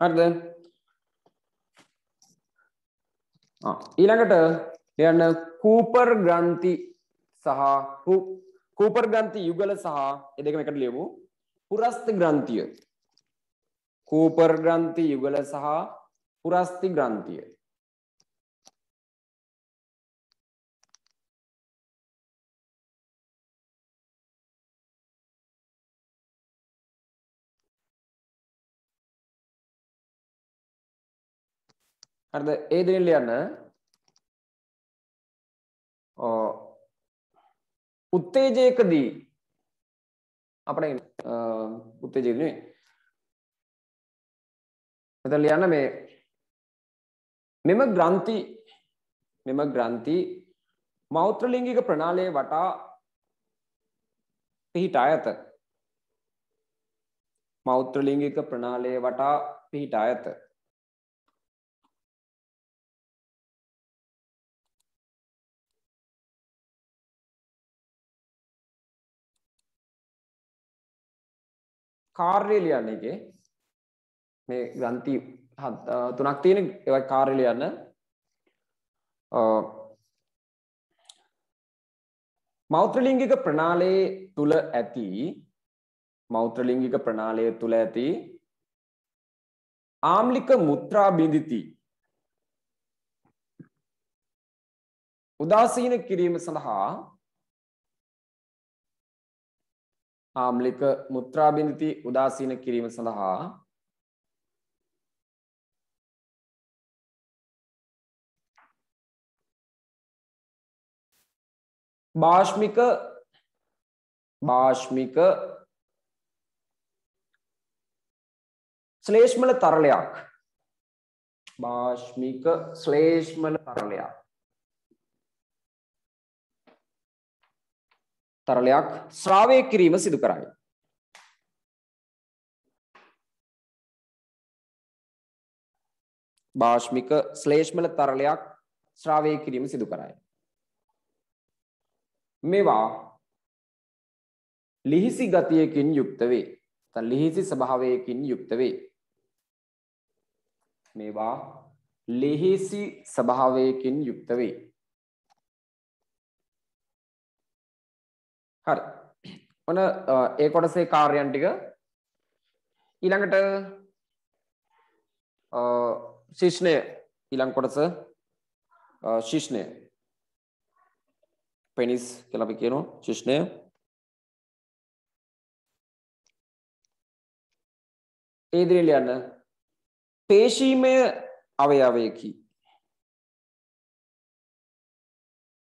හරිද ඊළඟට යන්න කූපර් ග්‍රන්ති සහ කූපර් ග්‍රන්ති යුගල සහ එදකම එකට ලියමු පුරස්ත ග්‍රන්තිය කූපර් ග්‍රන්ති යුගල සහ පුරස්ති ග්‍රන්තිය හරිද ඒ දෙනින් ලියන්න උත්තේජයකදී අපිට උත්තේජය නෙවෙයි මෙතන ලියන්න මේ මෙම ග්‍රන්ථි මෙම ග්‍රන්ථි මෞත්‍රලිංගික ප්‍රණාලය වටා පිහිටා ඇත. මෞත්‍රලිංගික ප්‍රණාලය වටා පිහිටා ඇත. කාර්ය ලියන්න එකේ මේ ග්‍රන්ති තුනක් තියෙන ඒවයි කාර්ය ලියන්න මෞත්‍රලිංගික ප්‍රණාලයේ තුල ඇති මෞත්‍රලිංගික ප්‍රණාලය තුළ ඇති ආම්ලික මුත්‍රා බිඳිති උදාසීන කිරීම සඳහා ආම්ලික මුත්‍රාබිඳති උදාසීන කිරීම සඳහා භාෂ්මික භාෂ්මික ශ්ලේෂ්මල තරලයක් භාෂ්මික ශ්ලේෂ්මල තරලයක් තරලයක් ශ්‍රාවය කිරීම සිදු කරයි. භාෂ්මික ශ්ලේෂ්මල තරලයක් ශ්‍රාවය කිරීම සිදු කරයි. මෙවා ලිහිසි ගතියකින් යුක්ත වේ. ලිහිසි ස්වභාවයකින් යුක්ත වේ. මේවා ලිහිසි ස්වභාවයකින් යුක්ත වේ. හරි ඔන ඒ කොටසේ කාර්යන් ටික ඊළඟට ශිෂ්ණය ඊළං කොටස ශිෂ්ණය පෙනිස් කියලා අපි කියනවා ශිෂ්ණය ඒ ඉදිරියට යන්න පේශීමය අවයවයකි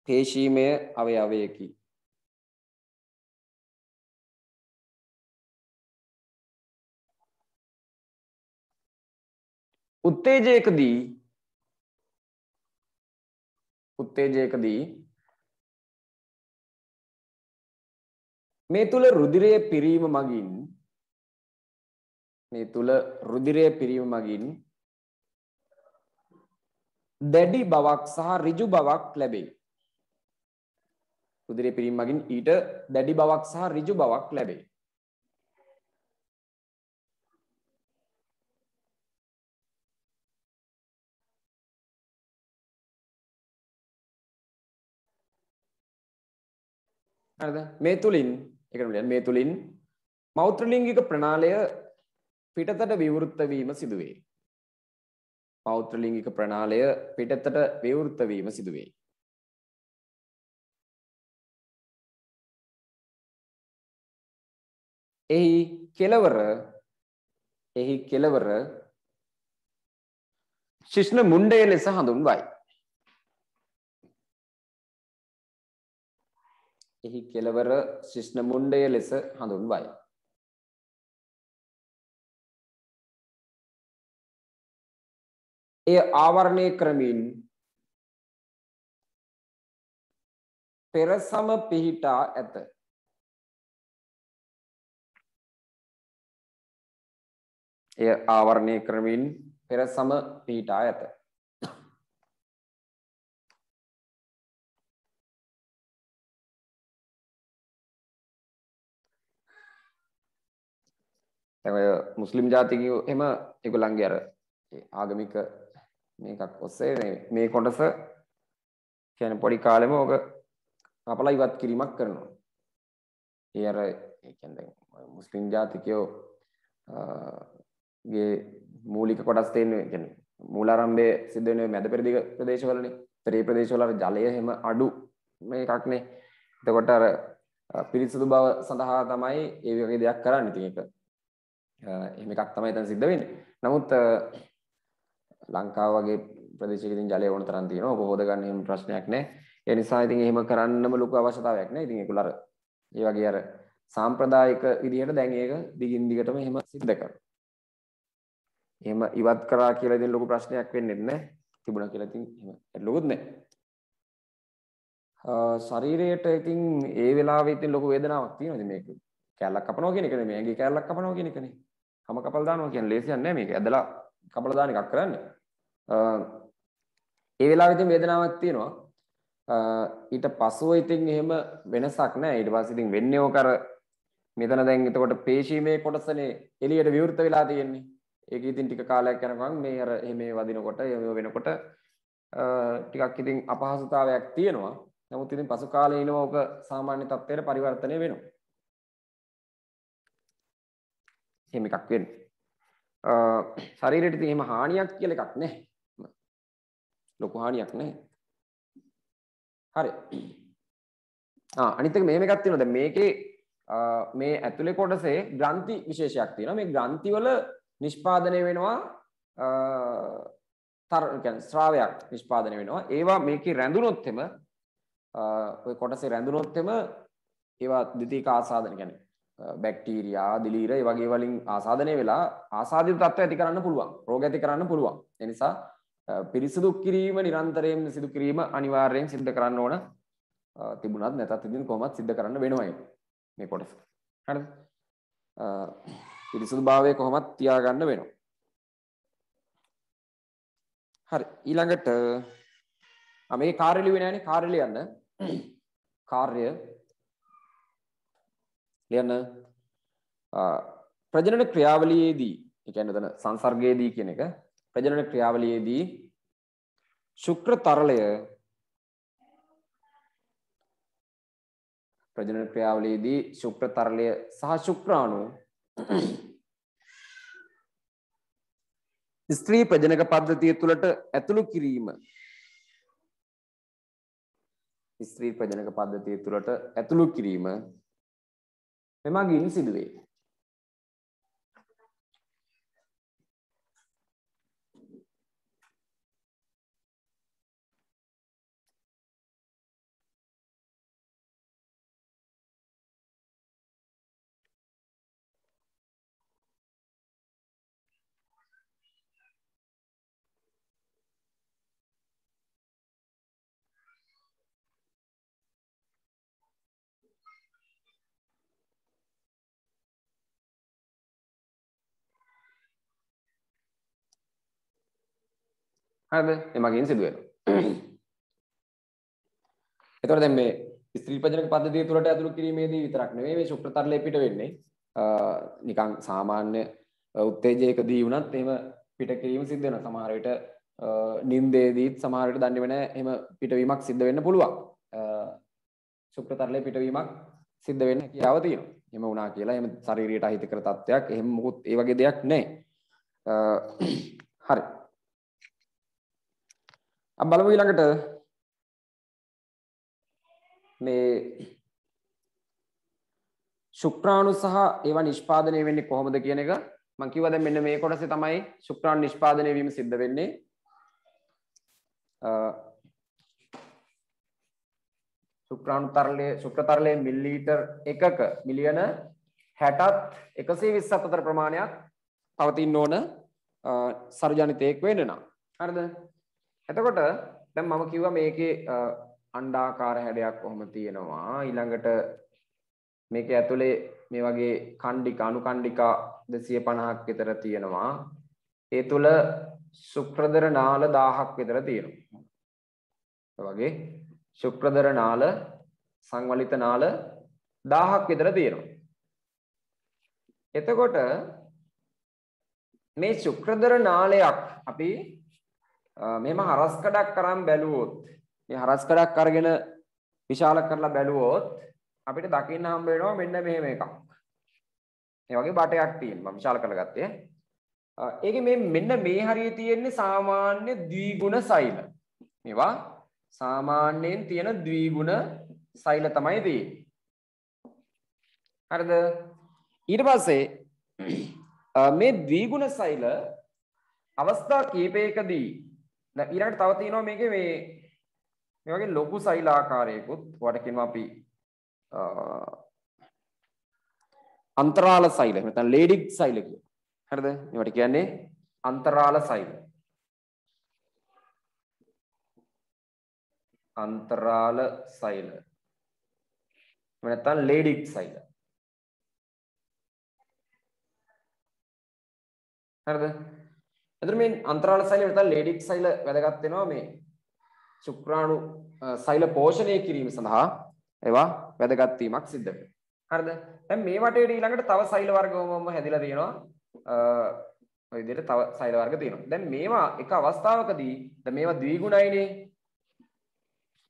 පේශීමය අවයවයකි උත්තේජයක දී උත්තේජයක දී මේ තුළ රුදිරය පිරීම මගින් මේ තුළ රුදිරය පිරීම මගින් දැඩි බවක් සහ ඍජු බවක් ලැබේ. රුධිරය පිරීම මගින් ඊට දැඩි බවක් සහ ඍජු බවක් ලැබේ. හරිද මේ තුලින් ඒකට කියන්නේ මේ තුලින් මෞත්‍රලිංගික ප්‍රණාලය පිටතට විවෘත වීම සිදුවේ මෞත්‍රලිංගික ප්‍රණාලය පිටතට විවෘත වීම සිදුවේ එහි කෙලවර එහි කෙලවර ශිෂ්ණ මුණ්ඩය ලෙස හඳුන්වයි එහි කෙළවර ශිෂ්ණ මුණ්ඩය ලෙස හඳුන්වයි. එය ආවරණය කරමින් පෙරසම පිහිටා ඇත. එය ආවරණය කරමින් පෙරසම පිහිටා ඇත. දැන් ඔය මුස්ලිම් ජාතිකයෝ එහෙම ඒගොල්ලන්ගේ අර ආගමික මේකක් ඔස්සේ මේ කොටස කියන්නේ පොඩි කාලෙම ඕක කපලා ඉවත් කිරීමක් කරනවා. ඒ අර ඒ කියන්නේ දැන් මුස්ලිම් ජාතිකයෝ ගේ මූලික කොටස් තියෙන්නේ කියන්නේ මූලාරම්භයේ සිද්ධ වෙන මැද පෙරදිග ප්‍රදේශවලනේ. ත්‍රී ප්‍රදේශවල අර ජලය එහෙම අඩු මේකක්නේ. එතකොට අර පිරිසිදු බව සඳහා තමයි ඒ වගේ දෙයක් කරන්නේ. ඉතින් ඒක එහෙම එකක් තමයි එතන සිද්ධ වෙන්නේ. නමුත් ලංකාව වගේ ප්‍රදේශයක ඉතින් ජලය ඕන තරම් තියෙනවා. ඔබ හොද ගන්න එහෙම ප්‍රශ්නයක් නැහැ. ඒ නිසා ඉතින් එහෙම කරන්නම ලොකු අවශ්‍යතාවයක් නැහැ. ඉතින් ඒගොල්ලෝ අර ඒ වගේ අර සාම්ප්‍රදායික විදිහට දැන් ඒක දිගින් දිගටම එහෙම සිද්ධ කරනවා. එහෙම ඉවත් කරා කියලා ඉතින් ලොකු ප්‍රශ්නයක් වෙන්නේ නැහැ. තිබුණා කියලා ඉතින් එහෙම ලොකුත් නැහැ. ශරීරයට ඉතින් ඒ වෙලාවේ ඉතින් ලොකු වේදනාවක් තියෙනවා ඉතින් මේක. කැලක් කපනවා කියන එක නෙමෙයි. ඇඟේ කැලක් කපනවා කියන එක නෙමෙයි. කම කපලා දානවා කියන්නේ ලේසියක් නෑ මේක. ඇදලා කපලා දාන එකක් කරන්න. ඒ වෙලාවෙදී වේදනාවක් තියෙනවා. ඊට පස්සෙ ඉතින් එහෙම වෙනසක් නෑ. ඊට පස්සේ ඉතින් වෙන්නේ ඕක අර මෙතන දැන් එතකොට පේශීමේ කොටසනේ එළියට විවෘත වෙලා තියෙන්නේ. ඒක ඉතින් ටික කාලයක් යනකම් මේ අර එහෙම වදිනකොට එහෙම වෙනකොට ටිකක් ඉතින් අපහසුතාවයක් තියෙනවා. නමුත් ඉතින් පසු කාලේ ඉනව ඕක සාමාන්‍ය තත්ත්වයට පරිවර්තනය වෙනවා. එහෙම එකක් වෙන්න. ශරීරයට තියෙන හානියක් කියලා එකක් නැහැ. ලොකු හානියක් නැහැ. හරි. ආ අනිත් එක මෙහෙම එකක් තියෙනවා. දැන් මේකේ මේ ඇතුලේ කොටසේ ග්‍රන්ථි විශේෂයක් තියෙනවා. මේ ග්‍රන්ථි වල නිෂ්පාදනය වෙනවා තර කියන්නේ ස්‍රාවයක් නිෂ්පාදනය වෙනවා. ඒවා මේකේ රැඳුනොත් එම ඔය කොටසේ රැඳුනොත් එම ඒවා ද්විතීක ආසාදන කියන්නේ බැක්ටීරයා දිලීර වගේ වලින් ආසාධනය වෙලා ආසාධි තත්ව ඇති කරන්න පුළුවන් රෝග ඇති කරන්න පුළුවන් එනිසා පිරිසිදු කිරීම නිරන්තරයෙන් සිදු කිරීම අනිවාර්යෙන් සිද්ධ කරන්න ඕන තිබුණත් නැතත් ඉදින් කොමත් සිද්ධ කරන්න වෙනවයි මේ කොටස හරි පිරිසිදු භාවය කොහොමත් තියාගන්න වෙනවා හරි ඊළඟට මේ කාර්යලි වෙනෑනේ කාර්යලි යන්න කාර්ය ලියන්න ප්‍රජනන ක්‍රියාවලියේදී එකන්න තන සංසර්ගයේදී කියන එක ප්‍රජනන ක්‍රියාවලියේදී ශුක්‍ර තරලය ප්‍රජනන ක්‍රියාවලියේදී ශුක්‍ර තරලය සහ ශුක්‍රාණු ස්ත්‍රී ප්‍රජනක පද්ධතිය තුළට ඇතුළු කිරීම ස්ත්‍රී ප්‍රජනක පද්ධතිය තුළට ඇතුළු කිරීම මෙමගින් සිදුවේ. හරිද? ඒ මගින් සිදු වෙනවා. එතකොට දැන් මේ ස්ත්‍රීපජනක පද්ධතිය තුළට ඇතුළු කිරීමේදී විතරක් නෙවෙයි මේ ශුක්‍රතරලය පිට වෙන්නේ. නිකන් සාමාන්‍ය උත්තේජයකදී වුණත් එහෙම පිට කිරීම සිද්ධ වෙනවා. සමහර විට නින්දේදීත් සමහර විට දන්නේ නැහැ එහෙම පිටවීමක් සිද්ධ වෙන්න පුළුවන්. ශුක්‍රතරලය පිටවීමක් සිද්ධ වෙන්න හැකියාව තියෙනවා. එහෙම වුණා කියලා එහෙම ශරීරයට අහිතකර තත්ත්වයක් එහෙම මොකුත් ඒ වගේ දෙයක් නැහැ. හරි. බලමු ඊළඟට මේ ශුක්‍රාණු සහ ඒවා නිෂ්පාදනය වෙන්නේ කොහොමද කියන එක මං කිව්වා දැන් මෙන්න මේ කොටසේ තමයි ශුක්‍රාණු නිෂ්පාදනය වීම සිද්ධ වෙන්නේ ශුක්‍රාණු තරලයේ ශුක්‍ර තරලයේ මිලිලීටර් එකක මිලියන 60ත් 120ත් අතර ප්‍රමාණයක් පවතින්න ඕන සර්ජනිතයෙක් වෙන්න නම් හරිද එතකොට දැන් මම කිව්වා මේකේ අණ්ඩාකාර හැඩයක් කොහොම තියෙනවා ඊළඟට මේක ඇතුලේ මේ වගේ කණ්ඩික අනුකණ්ඩිකා 250ක් විතර තියෙනවා ඒ තුල ශුක්‍රදර නාල 1000ක් විතර තියෙනවා වගේ ශුක්‍රදර නාල සංවලිත නාල 1000ක් විතර තියෙනවා එතකොට මේ ශුක්‍රදර නාලයක් අපි මෙම හරස්කඩක් කරම් බැලුවොත් මේ හරස්කඩක් අරගෙන විශාල කරලා බැලුවොත් අපිට දකින්න හම්බ වෙනවා මෙන්න මෙහෙම එකක්. මේ වගේ බටයක් තියෙනවා. මම විශාල කරලා ගත්තේ. ඒකේ මේ මෙන්න මේ හරියේ තියෙන්නේ සාමාන්‍ය ද්විගුණ සෛල. මේවා සාමාන්‍යයෙන් තියෙන ද්විගුණ සෛල තමයි තියෙන්නේ. හරිද? ඊට පස්සේ මේ ද්විගුණ සෛල අවස්ථා කීපයකදී ඊරට තවතිනවා මේක මේ මේ වගේ ලොකු සෛලාකාරයකුත් වටකින් අපි අන්තරාල සෛල එහෙම නැත්නම් ලේඩික් සෛල කියලා. හරිද? මේවට කියන්නේ අන්තරාල සෛල. අන්තරාල සෛල. එහෙම නැත්නම් ලේඩික් සෛල. හරිද? එතන මේ අන්තරාල සෛලය නැත්නම් ලේඩික් සෛල වැදගත් වෙනවා මේ ශුක්‍රාණු සෛල පෝෂණය කිරීම සඳහා ඒවා වැදගත් වීමක් සිද්ධ වෙනවා. හරිද? දැන් මේ වටේට ඊළඟට තව සෛල වර්ගවම හැදිලා තියෙනවා. ඔය විදිහට තව සෛල වර්ග තියෙනවා. දැන් මේවා එක අවස්ථාවකදී දැන් මේවා ද්විගුණයිනේ.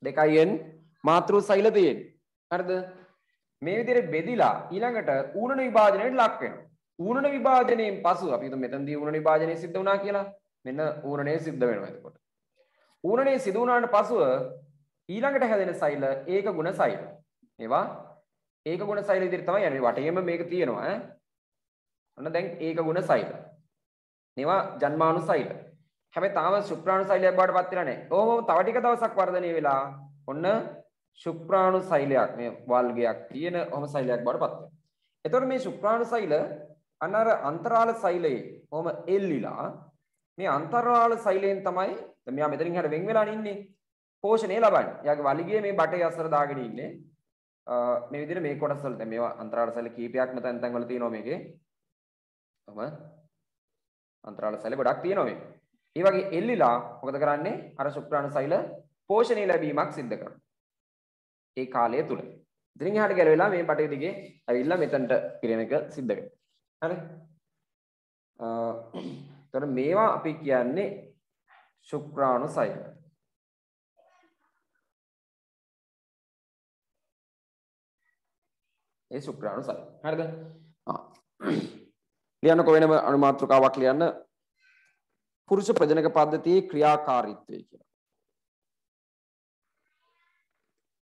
2n මාතෘ සෛල තියෙන්නේ. හරිද? මේ විදිහට බෙදිලා ඊළඟට ඌණන විභාජනයට ලක් වෙනවා. ඌනන විභාජනයෙන් පසු අපි මෙතන්දී ඌන විභාජනය සිද්ධ වුණා කියලා මෙන්න ඌනනේ සිද්ධ වෙනවා එතකොට. ඌනනේ සිදු වුණාට පසුව ඊළඟට හැදෙන සෛල ඒක ගුණ සෛල. ඒවා ඒක ගුණ සෛල ඉදිරියට තමයි යන්නේ. වටේම මේක තියෙනවා ඈ. ඔන්න දැන් ඒක ගුණ සෛල. මේවා ජන්මාණු සෛල. හැබැයි තාම ශුක්‍රාණු සෛලයක් බවට පත් වෙලා නැහැ. ඕම තව ටික දවසක් වර්ධනය වෙලා ඔන්න ශුක්‍රාණු සෛලයක් මේ වල්ගයක් තියෙන ඔහම සෛලයක් බවට පත් වෙනවා. එතකොට මේ ශුක්‍රාණු සෛල අන්න අර අන්තරාල සෛලයේ කොහොම එල්ලිලා මේ අන්තරාල සෛලයෙන් තමයි දැන් මෙයා මෙතනින් හැර වෙන් වෙලා ඉන්නේ පෝෂණය ලබන්නේ. එයාගේ වලිගයේ මේ බටේ අස්සර දාගෙන ඉන්නේ. මේ විදිහට මේ කොටස් වල දැන් මේවා අන්තරාල සෛල කීපයක්ම තැන් තැන් වල තියෙනවා මේකේ. කොහම අන්තරාල සෛල ගොඩක් තියෙනවා මේ. ඒ වගේ එල්ලිලා මොකද කරන්නේ? අර ශුක්‍රාණු සෛල පෝෂණය ලැබීමක් සිද්ධ කරනවා. ඒ කාලය තුල. ඉතින් එහාට ගැලවෙලා මේ බටේ දිගේ ඇවිල්ලා මෙතනට පිරෙන එක සිද්ධ වෙනවා. හරි තොර මේවා අපි කියන්නේ ශුක්‍රාණු සයි ඒ ශුක්‍රාණු සයි හරිද ලියන්න කොවෙනම අනුමාත්‍රකාවක් ලියන්න පුරුෂ ප්‍රජනක පද්ධතියේ ක්‍රියාකාරීත්වය කියලා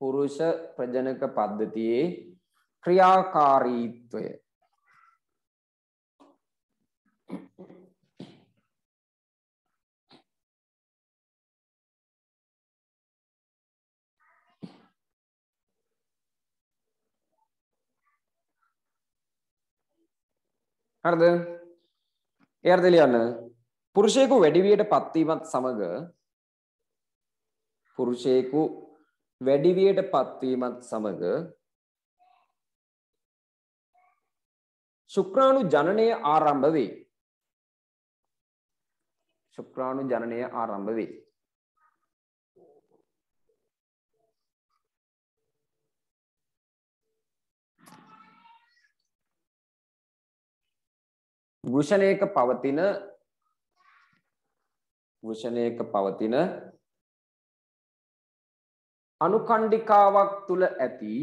පුරුෂ ප්‍රජනක පද්ධතියේ ක්‍රියාකාරීත්වය හරිද? ඒ අර්ථය ලියන්න. පුරුෂයෙකු වැඩිවියට පත්වීමත් සමග පුරුෂයෙකු වැඩිවියට පත්වීමත් සමග ශුක්‍රාණු ජනනය ආරම්භ වේ. ශුක්‍රාණු ජනනය ආරම්භ වේ. වෘෂණයක පවතින වෘෂණයක පවතින අනුකණ්ඩිකාවක් තුල ඇති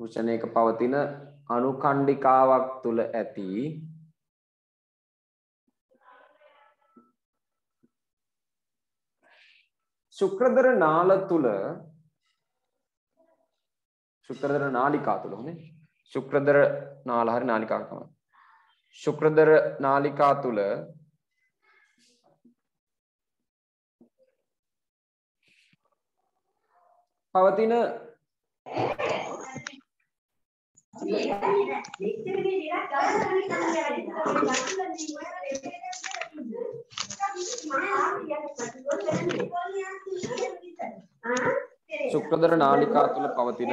වෘෂණයක පවතින අනුකණ්ඩිකාවක් තුල ඇති ශුක්‍රදර නාල තුල ශුක්‍රදර නාලිකා තුල හොනේ ශුක්‍රදර නාලහරි නාලිකාකම. ශුක්‍රදර නාලිකා තුළ පවතින ශුක්‍රදර නාලිකා තුළ පවතින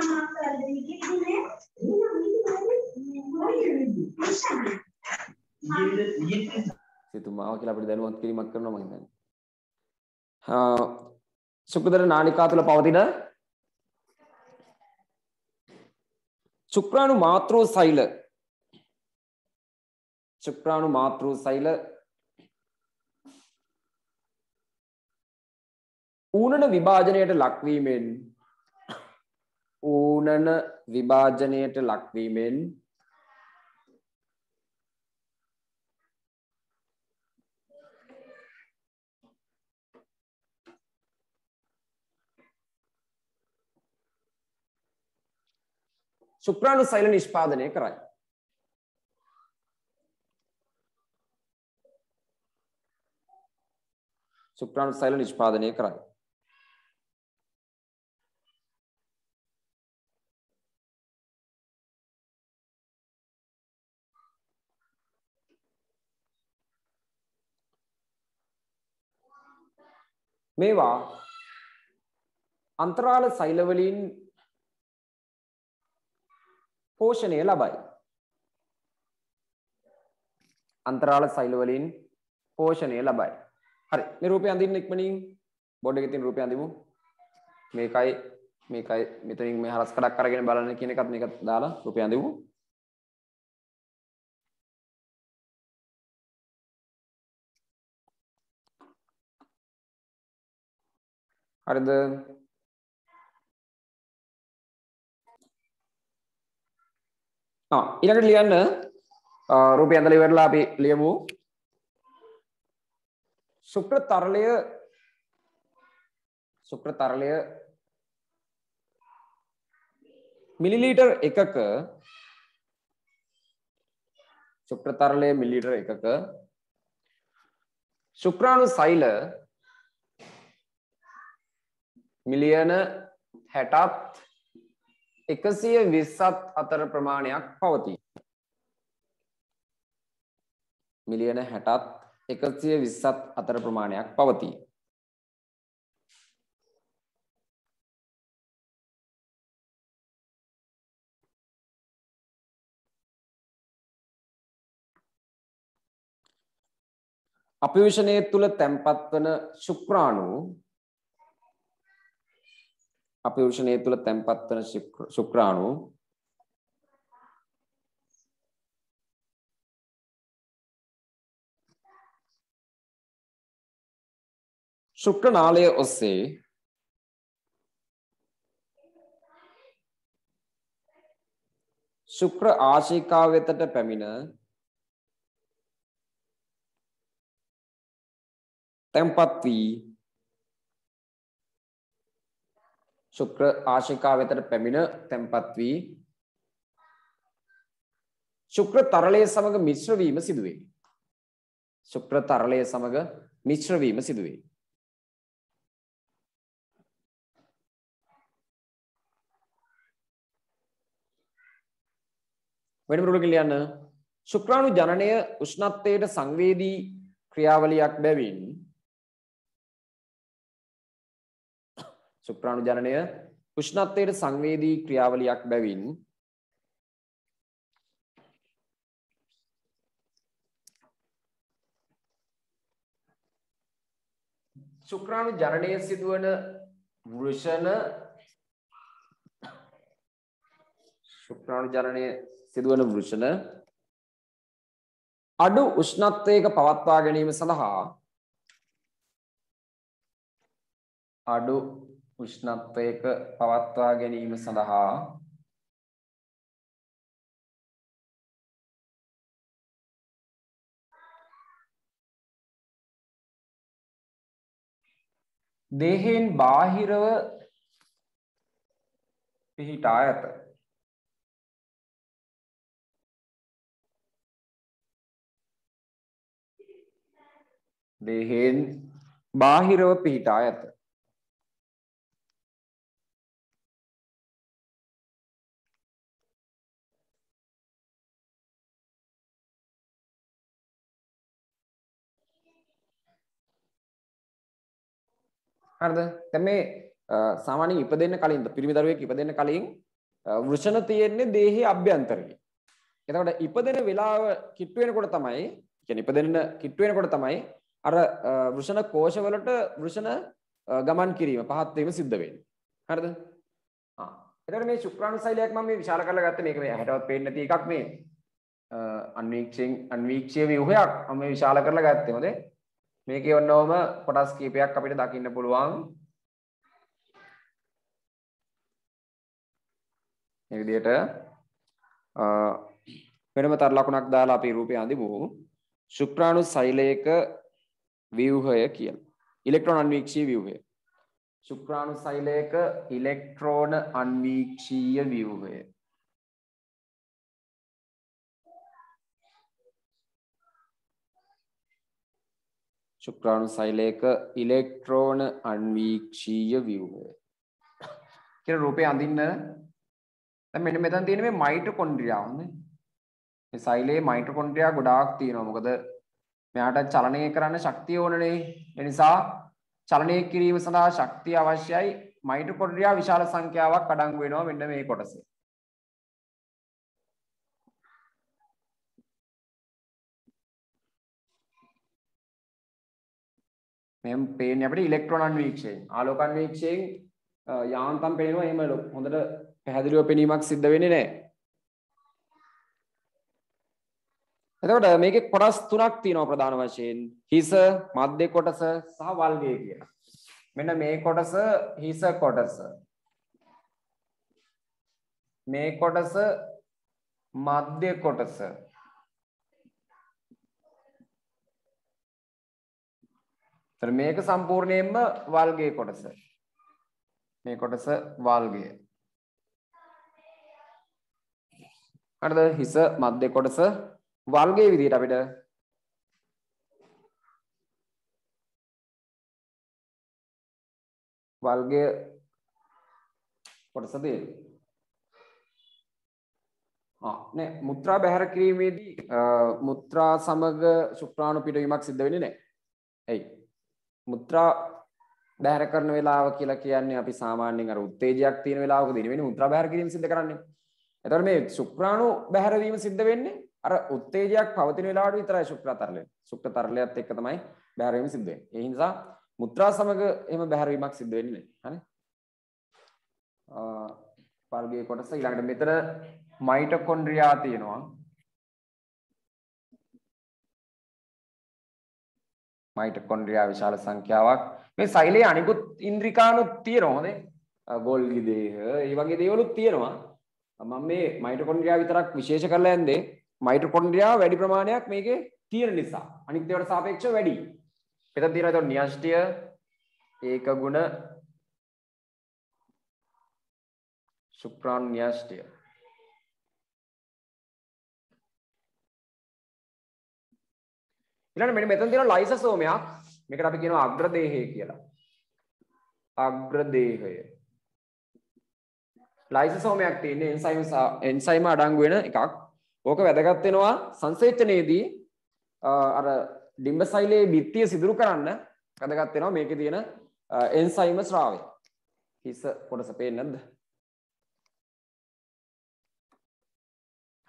සිතුමාව කියලා අපිට දැනුවත් කිරීමක් කරනවා මම හිතන්නේ. ශුක්‍රදර නාලිකා තුළ පවතින ශුක්‍රාණු මාත්‍රෝ සෛල ශුක්‍රාණු මාත්‍රෝ සෛල ඌනන විභාජනයට ලක්වීමෙන් ඌනන විභාජනයට ලක්වීමෙන් ශුක්‍රාණු සෛල නිෂ්පාදනය කරයි. ශුක්‍රාණු සෛල නිෂ්පාදනය කරයි. මේවා අන්තරාල සෛලවලින් පෝෂණය ලබයි. අන්තරාල සෛලවලින් පෝෂණය ලබයි. හරි මේ රූපය අඳින්න ඉක්මනින් බොඩ් එකේ තියෙන රූපය අඳිමු. මේකයි මේකයි මෙතනින් මේ හරස් කඩක් අරගෙන බලන්න කියන එකත් මේකත් දාලා රූපය අඳිමු. හරිද ඉලකට ලියන්න රුපය ඇඳල ඉවරලා අපි ලියමු ශුක්‍ර තරලය ශුක්‍ර තරලය මිලිලීටර් එකක ශුක්‍ර තරලය මිලිලීටර් එකක ශුක්‍රාණු සෛල මිලියන හැටත් එකසිය විස්සත් අතර ප්‍රමාණයක් පවතිී. මිලියන හැටත් එකසිය විස්සත් අතර ප්‍රමාණයක් පවතිී. අපිවිෂණය තුළ තැන්පත්වන ශුක්‍රාණු අපයෝෂණය තුළ තැන්පත් වන ශුක්‍රාණු ශුක්‍ර නාලය ඔස්සේ ශුක්‍ර ආශිකා වෙතට පැමිණ තැන්පත් වී ශුක්‍ර ආශිකා වෙතට පැමිණ තැන්පත් වී ශුක්‍ර තරලය සමග මිශ්‍රවීම සිදුවේ. ශුක්‍ර තරලය සමග මිශ්‍රවීම සිදුවේ. වෙන පුරුදු කියන්න ශුක්‍රාණු ජනනය උෂ්ණත්වයට සංවේදී ක්‍රියාවලියක් බැවින් සුප්‍රාණුජනනය උෂ්ණත්වයට සංවේදී ක්‍රියාවලියක් බැවින් ශුක්‍රාණු ජනනය සිදුවන වෘෂණ ශුක්‍රාණු ජනනය සිදුවන වෘෂණ අඩු උෂ්ණත්වයක පවත්වා ගැනීම සඳහා අඩු උෂ්ණත්වයක පවත්වා ගැනීම සඳහා දේහයෙන් බාහිරව පිහිටා ඇත. දේහයෙන් බාහිරව පිහිටා ඇත. හරිද? දැන් මේ සාමාන්‍යයෙන් ඉපදෙන්න කලින් පිරිමි දරුවෙක් ඉපදෙන්න කලින් වෘෂණ තියෙන්නේ දේහයේ අභ්‍යන්තරයේ. එතකොට ඉපදෙන වෙලාව කිට්ටු වෙනකොට තමයි, කියන්නේ ඉපදෙන්න කිට්ටු වෙනකොට තමයි අර වෘෂණ කෝෂවලට වෘෂණ ගමන් කිරීම පහත් වීම සිද්ධ වෙන්නේ. හරිද? ආ. එතකොට මේ ශුක්‍රාණුසෛලයක් මම මේ විශාල කරලා ගත්ත මේක මේ හැටවත් පේන්නේ නැති එකක් මේ අන්වීක්ෂයෙන් අන්වීක්ෂයේ ව්‍යුහයක් මම විශාල කරලා ගත්තේ මොකද? මේකේ ඔන්නෝම කොටස් කීපයක් අපිට දකින්න පුළුවන්. මේ විදිහට වෙනම තර ලකුණක් දාලා අපි රූපය අඳිමු. ශුක්‍රාණු සෛලයක ව්‍යුහය කියලා. ඉලෙක්ට්‍රෝන අන්වීක්ෂී ව්‍යුහය. ශුක්‍රාණු සෛලයක ඉලෙක්ට්‍රෝන අන්වීක්ෂීය ව්‍යුහය. ශුක්‍රාණුසෛලයක ඉලෙක්ට්‍රෝන අන්වීක්ෂීය ව්‍යුහය. කියලා රූපේ අඳින්න දැන් මෙන්න මෙතන තියෙන මේ මයිටොකොන්ඩ්‍රියා නේ. මේ සෛලයේ මයිටොකොන්ඩ්‍රියා ගොඩාක් තියෙනවා. මොකද මෙයාට චලනය කරන්න ශක්තිය ඕනනේ. ඒ නිසා චලනය කිරීම සඳහා ශක්තිය අවශ්‍යයි. මයිටොකොන්ඩ්‍රියා විශාල සංඛ්‍යාවක් අඩංගු වෙනවා මෙන්න මේ කොටසේ. මෙම පේන අපට ඉලෙක්ට්‍රොනන් වීක්ෂයෙන් ආලෝකන් වීක්ෂයෙන් යාන්තම් පෙනෙනවා එහෙම හොඳට පැහැදිලිව පෙනීමක් සිද්ධ වෙන්නේ නැහැ. එතකොට මේකේ කොටස් තුනක් තියෙනවා ප්‍රධාන වශයෙන් හිස මධ්‍ය කොටස සහ වල්ගය කියලා. මෙන්න මේ කොටස හිස කොටස. මේ කොටස මධ්‍ය කොටස තර මේක සම්පූර්ණයෙන්ම වල්ගේ කොටස මේ කොටස වල්ගය හරිද හිස මධ්‍ය කොටස වල්ගේ විදිහට අපිට වල්ගය කොටස තියෙනවා නෑ මුත්‍රා බැහැර කිරීමේදී මුත්‍රා සමග ශුක්‍රාණු පිටවීමක් සිද්ධ වෙන්නේ නැහැ එයි මුද්‍රා බැහැර කරන වෙලාව කියලා කියන්නේ අපි සාමාන්‍යයෙන් අර උත්තේජයක් තියෙන වෙලාවකදී නෙවෙයි මුද්‍රා බැහැර කිරීම සිද්ධ කරන්නේ. එතකොට මේ ශුක්‍රාණු බැහැර වීම සිද්ධ වෙන්නේ අර උත්තේජයක් පවතින වෙලාවට විතරයි ශුක්‍ර තරලය. ශුක්‍ර තරලයත් එක්ක තමයි බැහැර වීම සිද්ධ වෙන්නේ. ඒ නිසා මුද්‍රා සමග එහෙම බැහැර වීමක් සිද්ධ වෙන්නේ නැහැ. හරි? අ පල්ගේ කොටස ඊළඟට මෙතන මයිටොකොන්ඩ්‍රියා තියෙනවා. මයිටොකොන්ඩ්‍රියා විශාල සංඛ්‍යාවක් මේ සෛලයේ අනිකුත් ඉන්ද්‍රිකානුත් තියෙනවා හොඳේ ගෝල්ගි දේහ ඒ වගේ දේවලුත් තියෙනවා මම මේ මයිටොකොන්ඩ්‍රියා විතරක් විශේෂ කරලා යන්නේ මයිටොකොන්ඩ්‍රියා වැඩි ප්‍රමාණයක් මේකේ තියෙන නිසා අනිත් ඒවාට සාපේක්ෂව වැඩි එතන තියෙනවා ඒතකොට න්‍යෂ්ටිය ඒක ගුණ සුක්‍රාන් න්‍යෂ්ටිය ඊළඟට මෙන්න මෙතන තියෙන ලයිසෝසෝමයක් මේකට අපි කියනවා අග්‍රදේහය කියලා. අග්‍රදේහය. ලයිසෝසෝමයක් තියෙන එන්සයිම් එන්සයිම අඩංගු වෙන එකක්. ඕක වැදගත් වෙනවා සංසේචනයේදී අර ඩිම්බසයිලේ බිත්තිය සිදුරු කරන්න වැදගත් වෙනවා මේකේ තියෙන එන්සයිම ස්‍රාවය. හිස කොටස පේන්නේ නැද්ද?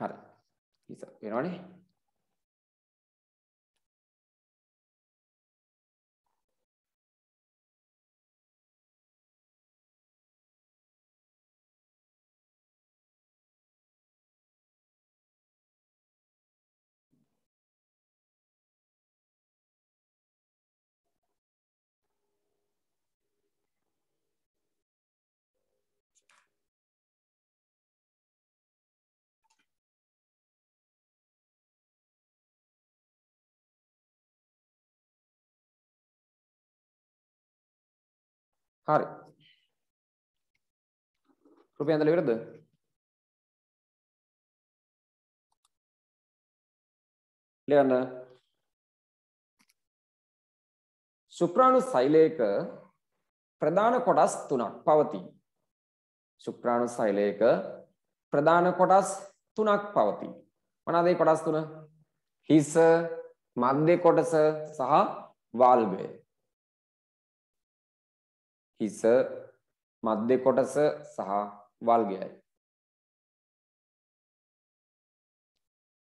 හරි. හිස පේනවනේ. හරි. රුපියල් ඇඳලා ඉවරද? ලියන්න. සුප්‍රාණු සෛලයක ප්‍රධාන කොටස් තුනක් පවතී. සුප්‍රාණු සෛලයක ප්‍රධාන කොටස් තුනක් පවතී. මොනවාද මේ කොටස් තුන? හිස, මධ්‍ය කොටස සහ වාල්ගය. හිස මධ්‍ය කොටස සහ වල්ගයයි.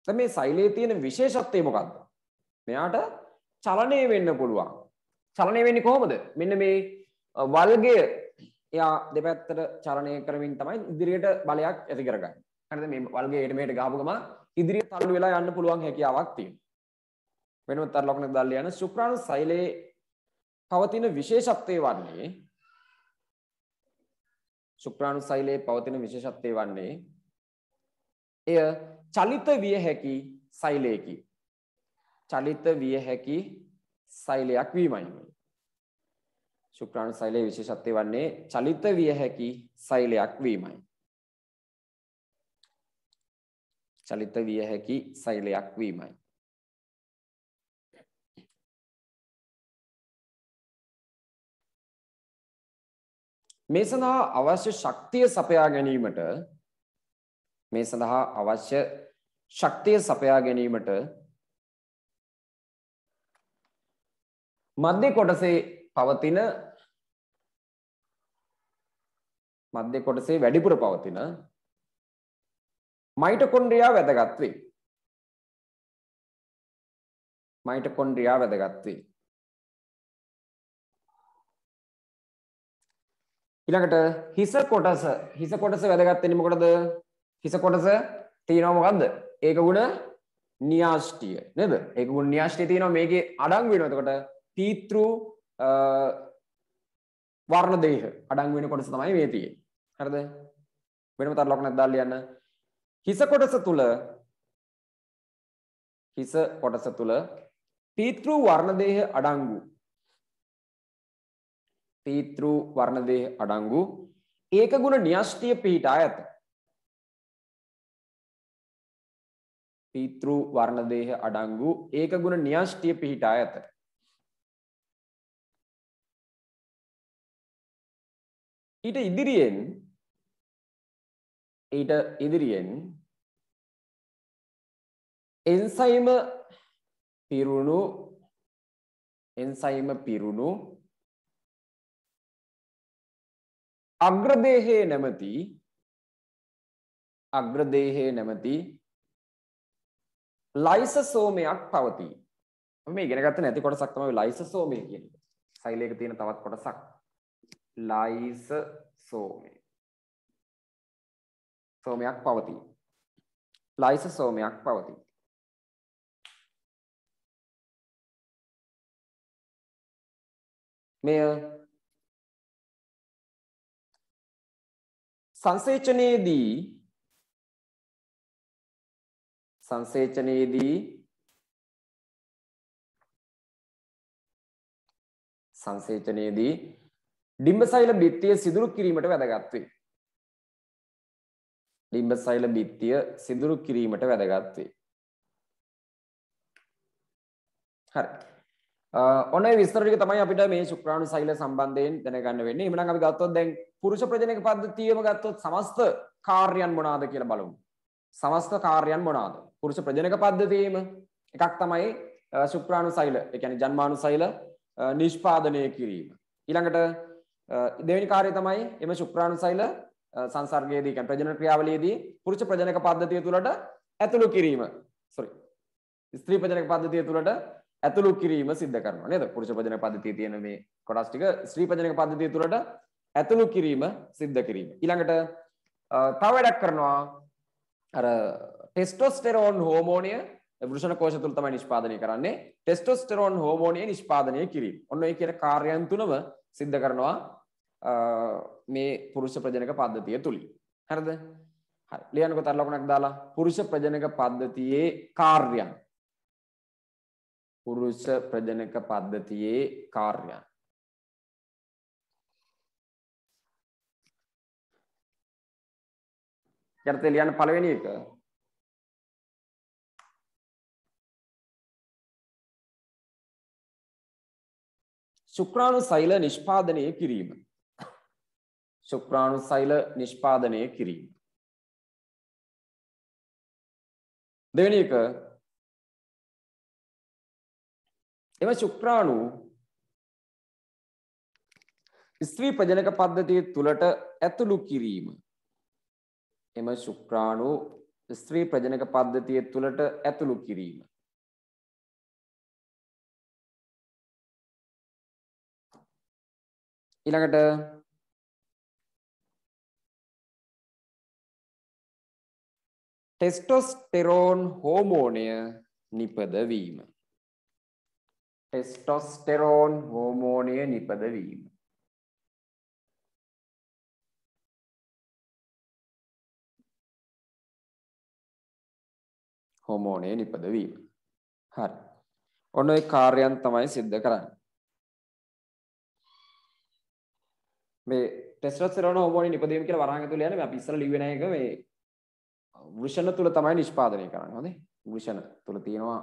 දැන් මේ සෛලයේ තියෙන විශේෂත්වය මොකද්ද? මෙයාට චලණය වෙන්න පුළුවන්. චලණය වෙන්නේ කොහොමද? මෙන්න මේ වල්ගය එයා දෙපැත්තට චලනය කරමින් තමයි ඉදිරියට බලයක් ඇති කරගන්නේ. හරිද? මේ වල්ගයයට මෙහෙට ගහපු ගමන් ඉදිරියට තල්ලු වෙලා යන්න පුළුවන් හැකියාවක් තියෙනවා. වෙනම තර ලකුණක් දාලා යන ශුක්‍රාණු සෛලයේ පවතින විශේෂත්වයේ වන්නේ ශුක්‍රාණුසෛලයේ පවතින විශේෂත්වය වන්නේ එය චලිත විය හැකි සෛලයකි. චලිත විය හැකි සෛලයක් වීමයි. ශුක්‍රාණු සෛලයේ විශේෂත්වය වන්නේ චලිත විය හැකි සෛලයක් වීමයි. චලිත විය හැකි සෛලයක් වීමයි. මේ සඳහා අවශ්‍ය ශක්තිය සපයා ගැනීමට මේ සඳහා අවශ්‍ය ශක්තිය සපයා ගැනීමට මධ්‍ය කොටසේ පවතින මධ්‍ය කොටසේ වැඩිපුර පවතින මයිටකොන්ඩ්‍රියා වැදගත් වේ. මයිටකොන්ඩ්‍රියා වැදගත් වේ. ඊළඟට හිස කොටස හිස කොටස වැදගත් වෙන්නේ මොකටද? හිස කොටස තියෙනවා මොකද්ද? ඒක ගුණ න්‍යාෂ්ටිය නේද? ඒක ගුණ න්‍යාෂ්ටිය තියෙනවා මේකේ අඩංගු වෙනවා. එතකොට තීත්‍ර වර්ණ දේහ අඩංගු වෙන කොටස තමයි මේ තියෙන්නේ. හරිද? වෙනම තර ලකුණක් දාලා ලියන්න. හිස කොටස තුල හිස කොටස තුල තීත්‍ර වර්ණ දේහ අඩංගු පීතෘ වර්ණදේ අඩංගු ඒක ගුණ න්‍යෂ්ටිය පිහිටා ඇත. පීතෘ වර්ණදේහ අඩංගු ඒක ගුණ න්‍යෂ්ටිය පිහිටා ඇත. ඊට ඉදිරියෙන් ඊට ඉදිරියෙන් එන්සයිම පිරුණු එන්සයිම පිරුණු අග්‍රදේහයේ නැමති අග්‍රදේහයේ නැමති ලයිසසෝමයක් පවතී. මේ ඉගෙන ගන්න නැති කොටසක් තමයි ලයිසසෝමය කියන්නේ. සෛලයක තියෙන තවත් කොටසක්. ලයිසසෝමය. සෝමයක් පවතී. ලයිසසෝමයක් පවතී. මෙය සංසේචනයේදී සංසේචනයේදී සංසේචනයේදී ඩිම්බසෛල බිත්තිය සිදුරු කිරීමට වැදගත් වේ. ඩිම්බසෛල බිත්තිය සිදුරු කිරීමට වැදගත් වේ. හරි. ඔන්න විස්තරක තමයි අපිට මේ ශුක්‍රාණු සෛල සම්බන්ධයෙන් දැනගන්න වෙන්නේ. එහෙනම් අපි ගත්තොත් දැන් පුරුෂ ප්‍රජනක පද්ධතියම ගත්තොත් සමස්ත කාර්යයන් මොනවාද කියලා බලමු. සමස්ත කාර්යයන් මොනවාද? පුරුෂ ප්‍රජනක පද්ධතියේම එකක් තමයි ශුක්‍රාණු සෛල. ඒ කියන්නේ ජන්මාණු සෛල නිෂ්පාදනය කිරීම. ඊළඟට දෙවෙනි කාර්යය තමයි එම ශුක්‍රාණු සෛල සංසර්ගයේදී කියන්නේ ප්‍රජනන ක්‍රියාවලියේදී පුරුෂ ප්‍රජනක පද්ධතිය තුලට ඇතුළු කිරීම. sorry. ස්ත්‍රී ප්‍රජනක පද්ධතිය තුලට ඇතුළු කිරීම සිද්ධ කරනවා නේද? පුරුෂපජන පද්ධතියේ තියෙන මේ කොටස් ටික ස්ත්‍රීපජනක පද්ධතිය තුළට ඇතුළු කිරීම සිද්ධ කිරීම. ඊළඟට තව වැඩක් කරනවා අර ටෙස්ටොස්ටෙරෝන් හෝමෝනය වෘෂණ කෝෂ තුළ තමයි නිෂ්පාදනය කරන්නේ. ටෙස්ටොස්ටෙරෝන් හෝමෝනය නිෂ්පාදනය කිරීම. ඔන්න ඔය කියන කාර්යයන් තුනම සිද්ධ කරනවා මේ පුරුෂ ප්‍රජනක පද්ධතිය තුලින්. හරිද? හරි. ලියනකොට අර ලකුණක් දාලා පුරුෂ ප්‍රජනක පද්ධතියේ කාර්යයන් පුරුෂ ප්‍රජනක පද්ධතියේ කාර්යන්. යටතේ ලියන්න පළවෙනි එක ශුක්‍රාණුසෛල නිෂ්පාදනය කිරීම ශුක්‍රාණුසෛල නිෂ්පාදනය කිරීම දෙවෙනි එක එම ශුක්‍රාණු ස්ත්‍රී ප්‍රජනක පද්ධතිය තුළට ඇතුළු කිරීම. එම ශුක්‍රාණු ස්ත්‍රී ප්‍රජනක පද්ධතිය තුළට ඇතුළු කිරීම. ඊළඟට ටෙස්ටොස්ටෙරෝන් හෝමෝනය නිපදවීම. ටෙස්ටොස්ටෙරෝන් හෝමෝනය නිපදවීම. හොමෝනය නිපදවීම. හරි. ඔන්න ඔය කාර්යයන් තමයි සිද්ධ කරන්න. මේ ටෙස්ටොස්ටෙරෝන් හෝමෝනය නිපදවීම කියලා වරහන් ඇතුළේ යන මේ අපි ඉස්සර ලිව්වෙන එක මේ වෘෂණ තුල තමයි නිෂ්පාදනය කරන්නේ. හොඳේ. වෘෂණ තුල තියෙනවා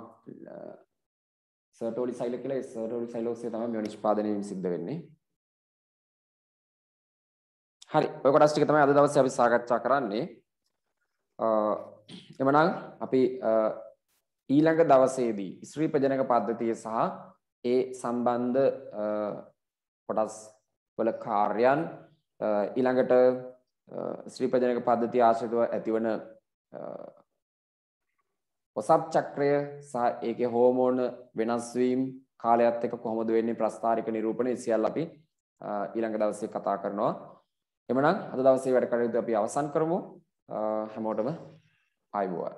සර්ටෝලිසයිල කියලා සර්ටෝලිසයිලෝසිය තමයි මේ නිෂ්පාදනය වීම සිද්ධ වෙන්නේ. හරි ඔය කොටස් ටික තමයි අද දවසේ අපි සාකච්ඡා කරන්නේ. එමනම් අපි ඊළඟ දවසේදී ස්ත්‍රී ප්‍රජනක පද්ධතිය සහ ඒ සම්බන්ධ කොටස් වල කාර්යයන් ඊළඟට ස්ත්‍රී ප්‍රජනක පද්ධතිය ආශ්‍රිතව ඇතිවන ඔසප් චක්‍රය සහ ඒකේ හෝමෝන වෙනස් වීම කාලයත් එක්ක කොහොමද වෙන්නේ ප්‍රස්ථාරික නිරූපණය සියල්ල අපි ඊළඟ දවසේ කතා කරනවා. එමනම් අද දවසේ වැඩ කටයුතු අපි අවසන් කරමු. හැමෝටම ආයුබෝවන්.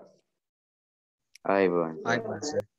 ආයුබෝවන්. ආයුබෝවන්.